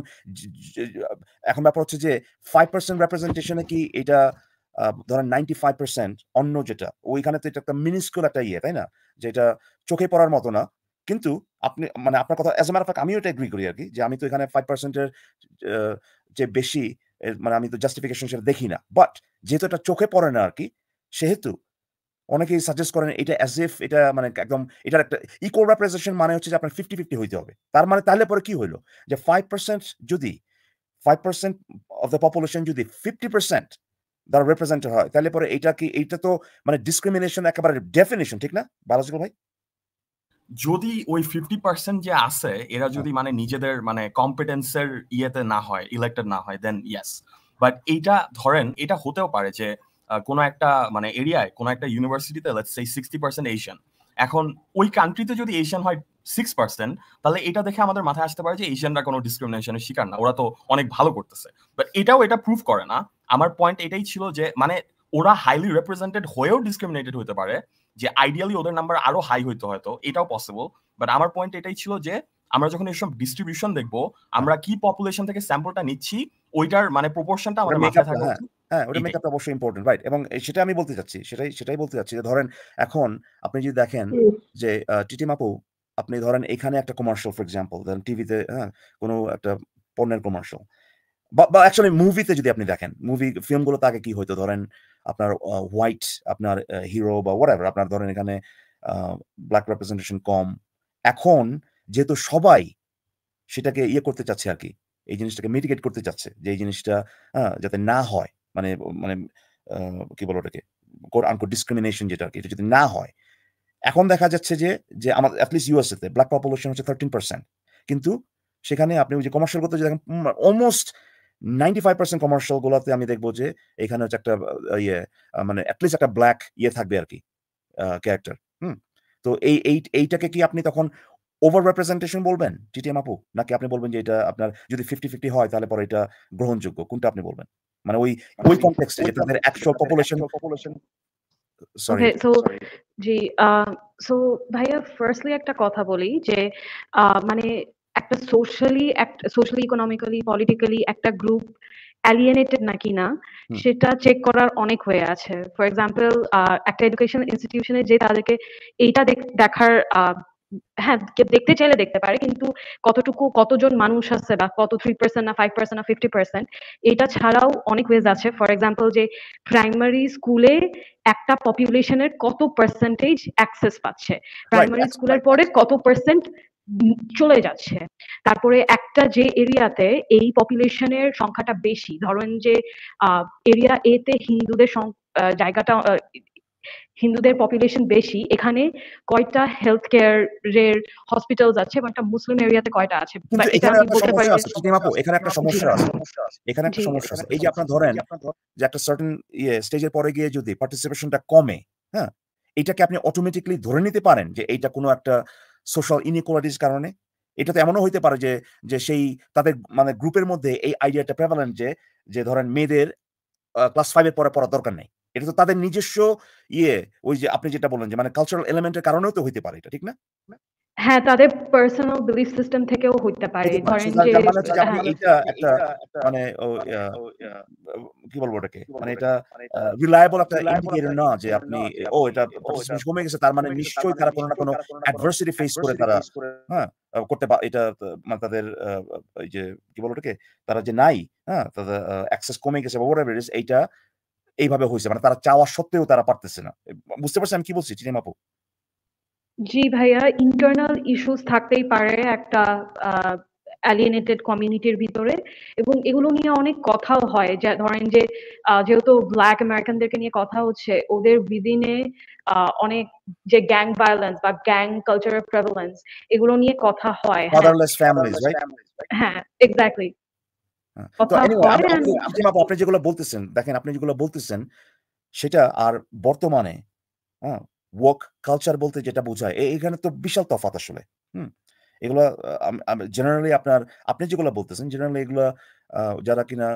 এখন ব্যাপার হচ্ছে যে ফাইভ পার্সেন্ট রেপ্রেজেন্টেশনে কি এটা ধরেন নাইনটি ফাইভ পার্সেন্ট অন্য যেটা ওইখানে তো এটা একটা মিনিস্কুল একটা ইয়ে তাই না যেটা চোখে পড়ার মতো না কিন্তু আপনি মানে আপনার কথা এজ এ ম্যাটার আমিও এটা এগ্রি করি আর কি যে আমি তো এখানে ফাইভ পার্সেন্টের যে বেশি মানে আমি তো জাস্টিফিকেশন সেটা দেখি না বাট যেহেতু এটা চোখে পড়ে না আর কি সেহেতু অনেকেই সাজেস্ট করেন এটা অ্যাজ এফ এটা মানে একদম এটার একটা ইকুয়াল রেপ্রেজেন্টেশন মানে হচ্ছে যে আপনার ফিফটি ফিফটি হইতে হবে তার মানে তাহলে পরে কি হলো যে ফাইভ পার্সেন্ট যদি five percent of the population যদি ফিফটি পার্সেন্ট দ্বারা রিপ্রেজেন্ট হয় তাহলে পরে এটা কি এইটা তো মানে ডিসক্রিমিনেশন একেবারে ডেফিনেশন ঠিক না বালাজিকাল ভাই যদি ওই ফিফটি পার্সেন্ট যে আছে এরা যদি হ্যাঁ। মানে নিজেদের মানে কম্পিটেন্সের ইয়েতে না হয় ইলেক্টেড না হয় দেন ইয়েস বাট এইটা ধরেন এটা হতেও পারে যে কোনো একটা মানে এরিয়ায় কোনো একটা ইউনিভার্সিটিতে সেই সিক্সটি পার্সেন্ট এশিয়ান এখন ওই কান্ট্রিতে যদি এশিয়ান হয় সিক্স পার্সেন্ট তাহলে এটা দেখে আমাদের মাথায় আসতে পারে যে এশিয়ানরা কোনো ডিসক্রিমিনেশনের শিকার না ওরা তো অনেক ভালো করতেছে বাট এটাও এটা প্রুভ করে না আমার পয়েন্ট এটাই ছিল যে মানে ওরা হাইলি রিপ্রেজেন্টেড হয়েও ডিসক্রিমিনেটেড হতে পারে যে আইডিয়ালি ওদের নাম্বার আরো হাই হইতে হয়তো এটাও পসিবল বাট আমার পয়েন্ট এটাই ছিল যে আমরা যখন এইসব ডিস্ট্রিবিউশন দেখবো হ্যাঁ। আমরা কি পপুলেশন থেকে স্যাম্পলটা নিচ্ছি ওইটার মানে প্রপোর্শনটা আমাদের মাথায় থাকা হ্যাঁ, হ্যাঁ ওটা মেকআপটা অবশ্যই ইম্পর্টেন্ট রাইট এবং সেটা আমি বলতে চাচ্ছি সেটাই সেটাই বলতে চাচ্ছি যে ধরেন এখন আপনি যদি দেখেন যে টিটি মাপু আপনি ধরেন এখানে একটা কমার্শিয়াল ফর এক্সাম্পল ধরেন টিভিতে হ্যাঁ কোনো একটা পণ্যের কমার্শিয়াল বা অ্যাকচুয়ালি মুভিতে যদি আপনি দেখেন মুভি ফিল্মগুলোতে তাকে কি হয়তো ধরেন আপনার হোয়াইট আপনার হিরো বা হোয়াট আপনার ধরেন এখানে ব্ল্যাক রিপ্রেজেন্টেশন কম এখন যেহেতু সবাই সেটাকে ইয়ে করতে চাচ্ছে আর কি এই জিনিসটাকে মিটিগেট করতে চাচ্ছে যে এই জিনিসটা হ্যাঁ যাতে না হয় মানে মানে কি বলো ওটাকে আনকো ডিসক্রিমিনেশন যেটা আর কি এটা যদি না হয় এখন দেখা যাচ্ছে যে যে আমাদের অ্যাটলিস্ট ইউএসএতে ব্ল্যাক পপুলেশন হচ্ছে থার্টিন পার্সেন্ট কিন্তু সেখানে আপনি ওই যে কমার্শিয়াল করতে দেখেন almost ninety five percent commercial গুলোতে আমি দেখবো যে এখানে হচ্ছে একটা ইয়ে মানে অ্যাটলিস্ট একটা ব্ল্যাক ইয়ে থাকবে আর কি ক্যারেক্টার হুম তো এই এইটাকে কি আপনি তখন ওভার রিপ্রেজেন্টেশন বলবেন টিটিএম আপু নাকি আপনি বলবেন যে এটা আপনার যদি ফিফটি ফিফটি হয় তাহলে পরে এটা গ্রহণযোগ্য কোনটা আপনি বলবেন মানে ওই ওই কনটেক্সটে যে তাদের actual population population sorry so জি সো ভাইয়া ফার্স্টলি একটা কথা বলি যে মানে একটা সোশ্যালি সোশ্যালি ইকোনমিক্যালি পলিটিক্যালি একটা গ্রুপ অ্যালিয়েনেটেড নাকি না সেটা চেক করার অনেক হয়ে আছে ফর এক্সাম্পল একটা এডুকেশন ইনস্টিটিউশনে যে তাদেরকে এইটা দেখার হ্যাঁ দেখতে চাইলে দেখতে পারে কিন্তু কতটুকু কতজন মানুষ আছে বা কত থ্রি পার্সেন্ট না ফাইভ পার্সেন্ট না ফিফটি পার্সেন্ট এটা ছাড়াও অনেক ওয়েজ আছে ফর এক্সাম্পল যে প্রাইমারি স্কুলে একটা পপুলেশনের কত পার্সেন্টেজ অ্যাক্সেস পাচ্ছে প্রাইমারি স্কুলের পরে কত পার্সেন্ট চলে যাচ্ছে তারপরে একটা যে এরিয়াতে এই পপুলেশনের সংখ্যাটা বেশি ধরেন যে এরিয়া এতে হিন্দুদের জায়গাটা হিন্দুদের পপুলেশন বেশি এখানে কয়টা হেলথ কেয়ার এর হসপিটাল আছে এবং একটা মুসলিম এরিয়াতে কয়টা আছে এখানে একটা সমস্যা আছে এখানে একটা সমস্যা আছে এই যে আপনারা ধরেন যে একটা সার্টেন ইয়ে, স্টেজের পরে গিয়ে যদি পার্টিসিপেশনটা কমে হ্যাঁ এটাকে আপনি অটোমেটিক্যালি ধরে নিতে পারেন যে এইটা কোনো একটা সোশ্যাল ইনিকোয়ালিটির কারণে এটা তো এমনও হইতে পারে যে যে সেই তাদের মানে গ্রুপের মধ্যে এই আইডিয়াটা প্রেভালেন্ট যে যে ধরেন মেয়েদের ক্লাস ফাইভের পরে পড়ার দরকার নেই এটা তো তাদের নিজস্ব ইয়ে ওই যে আপনি যেটা বললেন যে মানে কালচারাল এলিমেন্টের কারণেও তো হইতে পারে এটা ঠিক না হ্যাঁ তাদের পার্সোনাল বিলিফ সিস্টেম থেকেও হইতে পারে ধরেন যে মানে হ্যাঁ। এটা একটা মানে কি বলবো এটাকে মানে এটা রিলায়েবল একটা ইন্ডিকেটর না যে আপনি ও এটা পার্সেন্টেজ কমে গেছে তার মানে নিশ্চয়ই মানে তারা কোনো না কোনো অ্যাডভার্সিটি ফেস করে তারা হ্যাঁ করতে পারে এটা মানে তাদের এই যে কি বলবো এটাকে তারা যে নাই হ্যাঁ তাদের অ্যাক্সেস কমে গেছে বা হোয়াটএভার ইজ এইটা এইভাবে হয়েছে মানে তারা চাওয়া সত্ত্বেও তারা পারতেছে না বুঝতে পারছেন আমি কি বলছি চিনিম আপু জি ভাইয়া ইন্টারনাল ইস্যুস থাকতেই পারে একটা আহ অ্যালিয়েনেটেড কমিউনিটির ভিতরে এবং এগুলো নিয়ে অনেক কথাও হয় যা ধরেন যে যেহেতু ব্ল্যাক আমেরিকানদেরকে নিয়ে কথা হচ্ছে ওদের বিদিনে অনেক যে গ্যাং ভায়োলেন্স বা গ্যাং কালচারাল প্রেভালেন্স এগুলো নিয়ে কথা হয় হ্যাঁ এক্স্যাক্টলি হ্যাঁ। আপনি যেগুলো বলতেছেন দেখেন আপনি যেগুলো বলতেছেন সেটা আর বর্তমানে হ্যাঁ ওয়ার্ক কালচার বলতে যেটা বোঝায় এখানে তো বিশাল তফাত আসলে হুম এগুলা জেনারেলি আপনার আপনি যেগুলো বলতেছেন জেনারেলি এগুলা যারা কিনা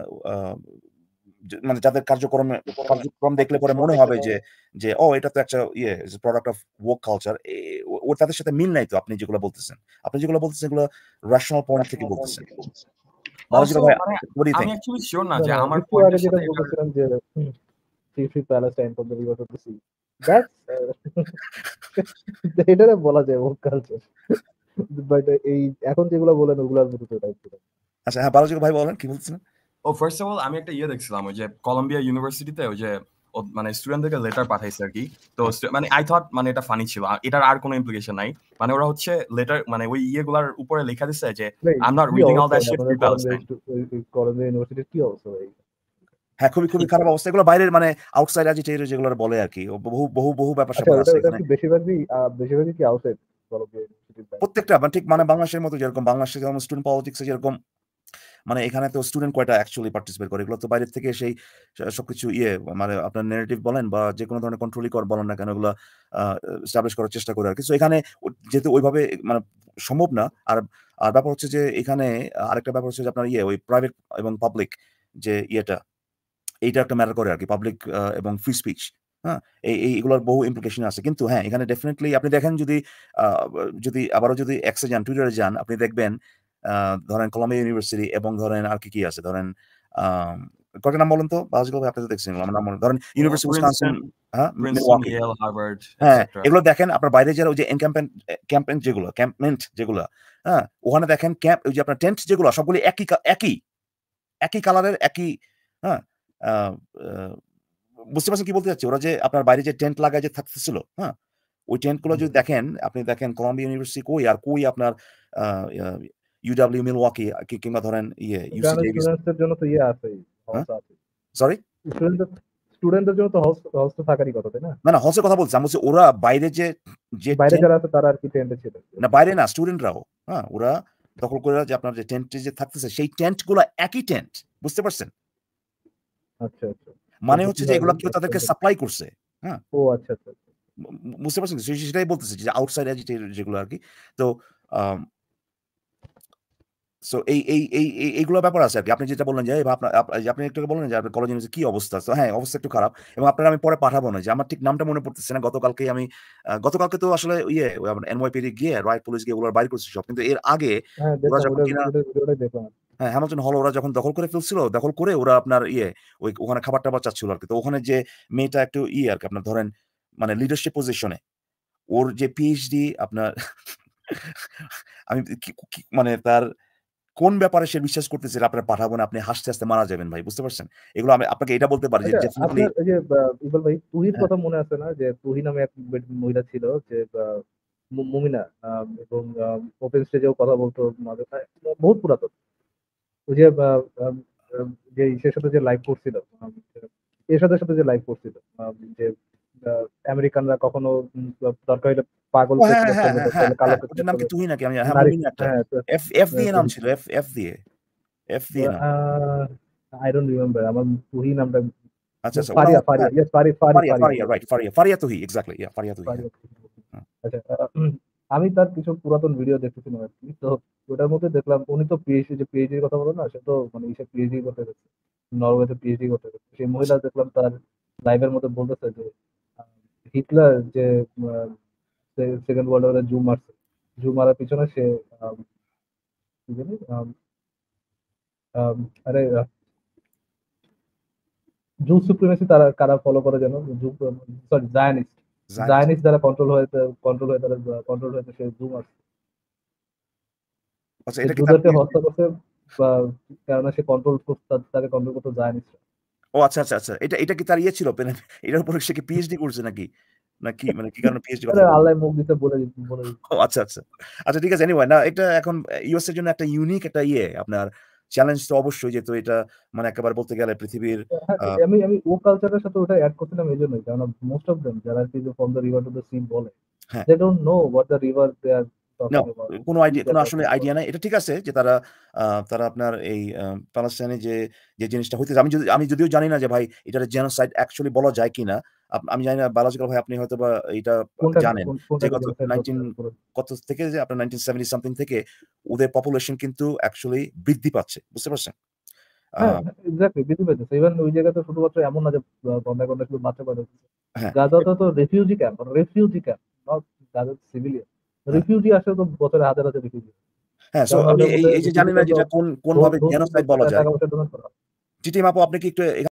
মানে যাদের কার্যক্রমে কার্যক্রম দেখলে পরে মনে হবে যে যে ও এটা তো একটা ইয়ে প্রোডাক্ট অফ ওয়ার্ক কালচার ও তাদের সাথে মিল নাই তো আপনি যেগুলো বলতেছেন আপনি যেগুলো বলতেছেন এগুলো রেশনাল পয়েন্ট থেকে বলতেছেন মানে আমি অ্যাকচুয়ালি শিওর না যে আমার পয়েন্টের সাথে এটা বলা যায় ওক কালচার বাট এই এখন যেগুলো বলেন ওগুলোর টাইপ আচ্ছা হ্যাঁ বালাজি ভাই বলেন কি বলছেন ও ফার্স্ট অফ অল আমি একটা ইয়ে দেখছিলাম ওই যে কলম্বিয়া ইউনিভার্সিটিতে ওই যে মানে স্টুডেন্টদেরকে লেটার পাঠাইছে আর কি তো মানে আই থট মানে এটা ফানি ছিল এটার আর কোনো ইমপ্লিকেশন নাই মানে ওরা হচ্ছে লেটার মানে ওই ইয়েগুলার উপরে লেখা দিছে যে I am not reading all that shit Columbia কি অবস্থা ভাই হ্যাঁ খুবই খুবই খারাপ অবস্থা এগুলো বাইরের মানে আউটসাইড আজ যেগুলো বলে আর কি বহু বহু বহু ব্যাপার আচ্ছা, স্যাপার আছে এখানে বেশিরভাগই বেশিরভাগই কি আউটসাইড প্রত্যেকটা মানে ঠিক মানে বাংলাদেশের মতো যেরকম বাংলাদেশের যেমন স্টুডেন্ট পলিটিক্সে যেরকম মানে এখানে তো স্টুডেন্ট কয়টা অ্যাকচুয়ালি পার্টিসিপেট করে এগুলো তো বাইরের থেকে সেই সবকিছু ইয়ে মানে আপনার নেগেটিভ বলেন বা যে কোনো ধরনের কন্ট্রোলই কর বলেন না কেন এগুলো স্টাবলিশ করার চেষ্টা করে আর কি সো এখানে যেহেতু ওইভাবে মানে সম্ভব না আর আর ব্যাপার হচ্ছে যে এখানে আরেকটা ব্যাপার হচ্ছে যে আপনার ইয়ে ওই প্রাইভেট এবং পাবলিক যে ইয়েটা এইটা একটা ম্যাটার করে আর কি পাবলিক এবং ফ্রি স্পিচ হ্যাঁ এই এইগুলোর বহু ইমপ্লিকেশন আছে কিন্তু হ্যাঁ এখানে ডেফিনেটলি আপনি দেখেন যদি যদি আবারও যদি এক্সে যান টুইটারে যান আপনি দেখবেন ধরেন কলম্বিয়া ইউনিভার্সিটি এবং ধরেন আর কি কি আছে ধরেন কটা নাম বলুন তো বাসগুলো আপনি দেখছেন আমার নাম ধরেন ইউনিভার্সিটি হ্যাঁ হ্যাঁ এগুলো দেখেন আপনার বাইরে যারা ওই যে এনক্যাম্পমেন্ট ক্যাম্পমেন্ট যেগুলো ক্যাম্পমেন্ট যেগুলো হ্যাঁ ওখানে দেখেন ক্যাম্প ওই যে আপনার টেন্ট যেগুলো সবগুলি একই একই একই কালারের একই হ্যাঁ বুঝতে পারছেন কি বলতে চাচ্ছি ওরা যে আপনার বাইরে যে টেন্ট লাগায় যে থাকতেছিল হ্যাঁ ওই টেন্টগুলো যদি দেখেন আপনি দেখেন কলম্বিয়া ইউনিভার্সিটি কই আর কই আপনার ইউডাব্লিউ মিলওয়াকি কিংবা ধরেন ইয়ে ইউসি ডেভিস জন্য তো ইয়ে আছে সরি স্টুডেন্টদের জন্য তো হস্ট থাকারই কথা তাই না না না হস্টের কথা বলছি আমি বলছি ওরা বাইরে যে যে বাইরে যারা আছে তারা আর কি টেন্টে ছিল না বাইরে না স্টুডেন্টরাও হ্যাঁ ওরা দখল করে যে আপনার যে টেন্টে যে থাকতেছে সেই টেন্টগুলো একই টেন্ট বুঝতে পারছেন আচ্ছা, আচ্ছা। মানে হচ্ছে যে এগুলো কেউ তাদেরকে সাপ্লাই করছে হ্যাঁ আচ্ছা, বুঝতে পারছেন সেটাই বলতেছে যে আউটসাইড যেগুলো আর কি তো সো এই এই এই এইগুলো ব্যাপার আছে আর কি আপনি যেটা বললেন যে আপনার আপনি একটু বললেন যে আপনার কলেজ কি অবস্থা তো হ্যাঁ অবস্থা একটু খারাপ এবং আপনার আমি পরে পাঠাবো না যে আমার ঠিক নামটা মনে পড়তেছে না গতকালকে আমি গতকালকে তো আসলে ইয়ে এনওয়াইপি মানে গিয়ে পুলিশ গিয়ে ওগুলো বাইর করছি সব কিন্তু এর আগে হ্যাঁ, হ্যাঁ হল ওরা যখন দখল করে ফেলছিল দখল করে ওরা আপনার ইয়ে ওই ওখানে খাবার টাবার চাচ্ছিল আর কি তো ওখানে যে মেয়েটা একটু ইয়ে আর কি আপনার ধরেন মানে লিডারশিপ পজিশনে ওর যে পিএইচডি আপনার আমি মানে তার কোন ব্যাপারে সে বিশ্বাস করতেছে আপনার পাঠাবো না আপনি হাসতে হাসতে মারা যাবেন ভাই বুঝতে পারছেন এগুলো আমি আপনাকে এটা বলতে পারি যে ডেফিনেটলি আচ্ছা, যে ভাই তুহির হ্যাঁ। কথা মনে আছে না যে তুহি নামে এক মহিলা ছিল যে মুমিনা এবং ওপেন স্টেজেও কথা বলতো মাঝে বহুত পুরাতন ওই যে যে ইসের সাথে যে লাইভ করছিল এর সাথে সাথে যে লাইভ করছিল যে আমেরিকানরা কখনো দরকার হলে পাগল হ্যাঁ, হ্যাঁ, হ্যাঁ, কালো নাকি এফ এফ দিয়ে নাম ছিল এফ এফ দিয়ে এফ দিয়ে আই আমার তুহি আচ্ছা, আচ্ছা Faria Faria yes Faria Faria right Faria Faria Tuhi exactly আচ্ছা আমি তার কিছু পুরাতন ভিডিও দেখেছিলাম আর কি তো ওটার মধ্যে দেখলাম উনি তো পিএইচডি যে পিএইচডির কথা বলো না সে তো মানে ইসে পিএইচডি করতে গেছে নরওয়েতে পিএইচডি করতে গেছে সেই মহিলা দেখলাম তার লাইভের মধ্যে বলতেছে যে হিটলার যে সেকেন্ড ওয়ার্ল্ড ওয়ারে জুম মারছে জুম মারার পিছনে সে কি জানি আরে জুম সুপ্রিমেসি তারা কারা ফলো করে যেন জুম সরি জায়ানিস্ট জায়নিস দ্বারা কন্ট্রোল হয়ে কন্ট্রোল হয়ে তারা কন্ট্রোল হয়েছে সে জুম আছে আচ্ছা এটা কি তাকে হত্যা করতে কারণ সে কন্ট্রোল করতে তাকে কন্ট্রোল করতে জায়নিস ও আচ্ছা আচ্ছা আচ্ছা এটা এটা কি তার ইয়ে ছিল পেনে এটার উপর সে কি পিএইচডি করছে নাকি নাকি মানে কি কারণে পিএইচডি করছে আল্লাহ মুখ দিতে বলে বলে ও আচ্ছা আচ্ছা আচ্ছা ঠিক আছে এনিওয়ে না এটা এখন ইউএস এর জন্য একটা ইউনিক একটা ইয়ে আপনার চ্যালেঞ্জ তো অবশ্যই যেহেতু এটা মানে একেবারে বলতে গেলে পৃথিবীর হ্যাঁ, হ্যাঁ, আমি আমি ও কালচারের সাথে ওটা অ্যাড করছিলাম এই জন্যই কারণ মোস্ট অফ দেম যারা কি from the river to the sea বলে they don't know what the river they are কোনো আইডিয়া কোনো আসলে আইডিয়া নাই এটা ঠিক আছে যে তারা তারা আপনার এই প্যালেস্টাইনে যে যে জিনিসটা হইতেছে আমি যদি আমি যদিও জানি না যে ভাই এটা জেনোসাইড অ্যাকচুয়ালি বলা যায় কিনা আমি জানি না বায়োলজিক্যাল ভাই আপনি হয়তো বা এটা জানেন যে কত নাইনটিন কত থেকে যে আপনার নাইনটিন সেভেন্টি সামথিং থেকে ওদের পপুলেশন কিন্তু অ্যাকচুয়ালি বৃদ্ধি পাচ্ছে বুঝতে পারছেন হ্যাঁ, হ্যাঁ ওই জায়গাতে শুধুমাত্র এমন না যে রিফিউজি হ্যাঁ। আসে তো বছরে হাজার হাজার রিফিউজি হ্যাঁ এই যে জানি না যেটা কোন কোন ভাবে জেনোসাইড বলা যায় জিটিএম মাপো আপনি কি একটু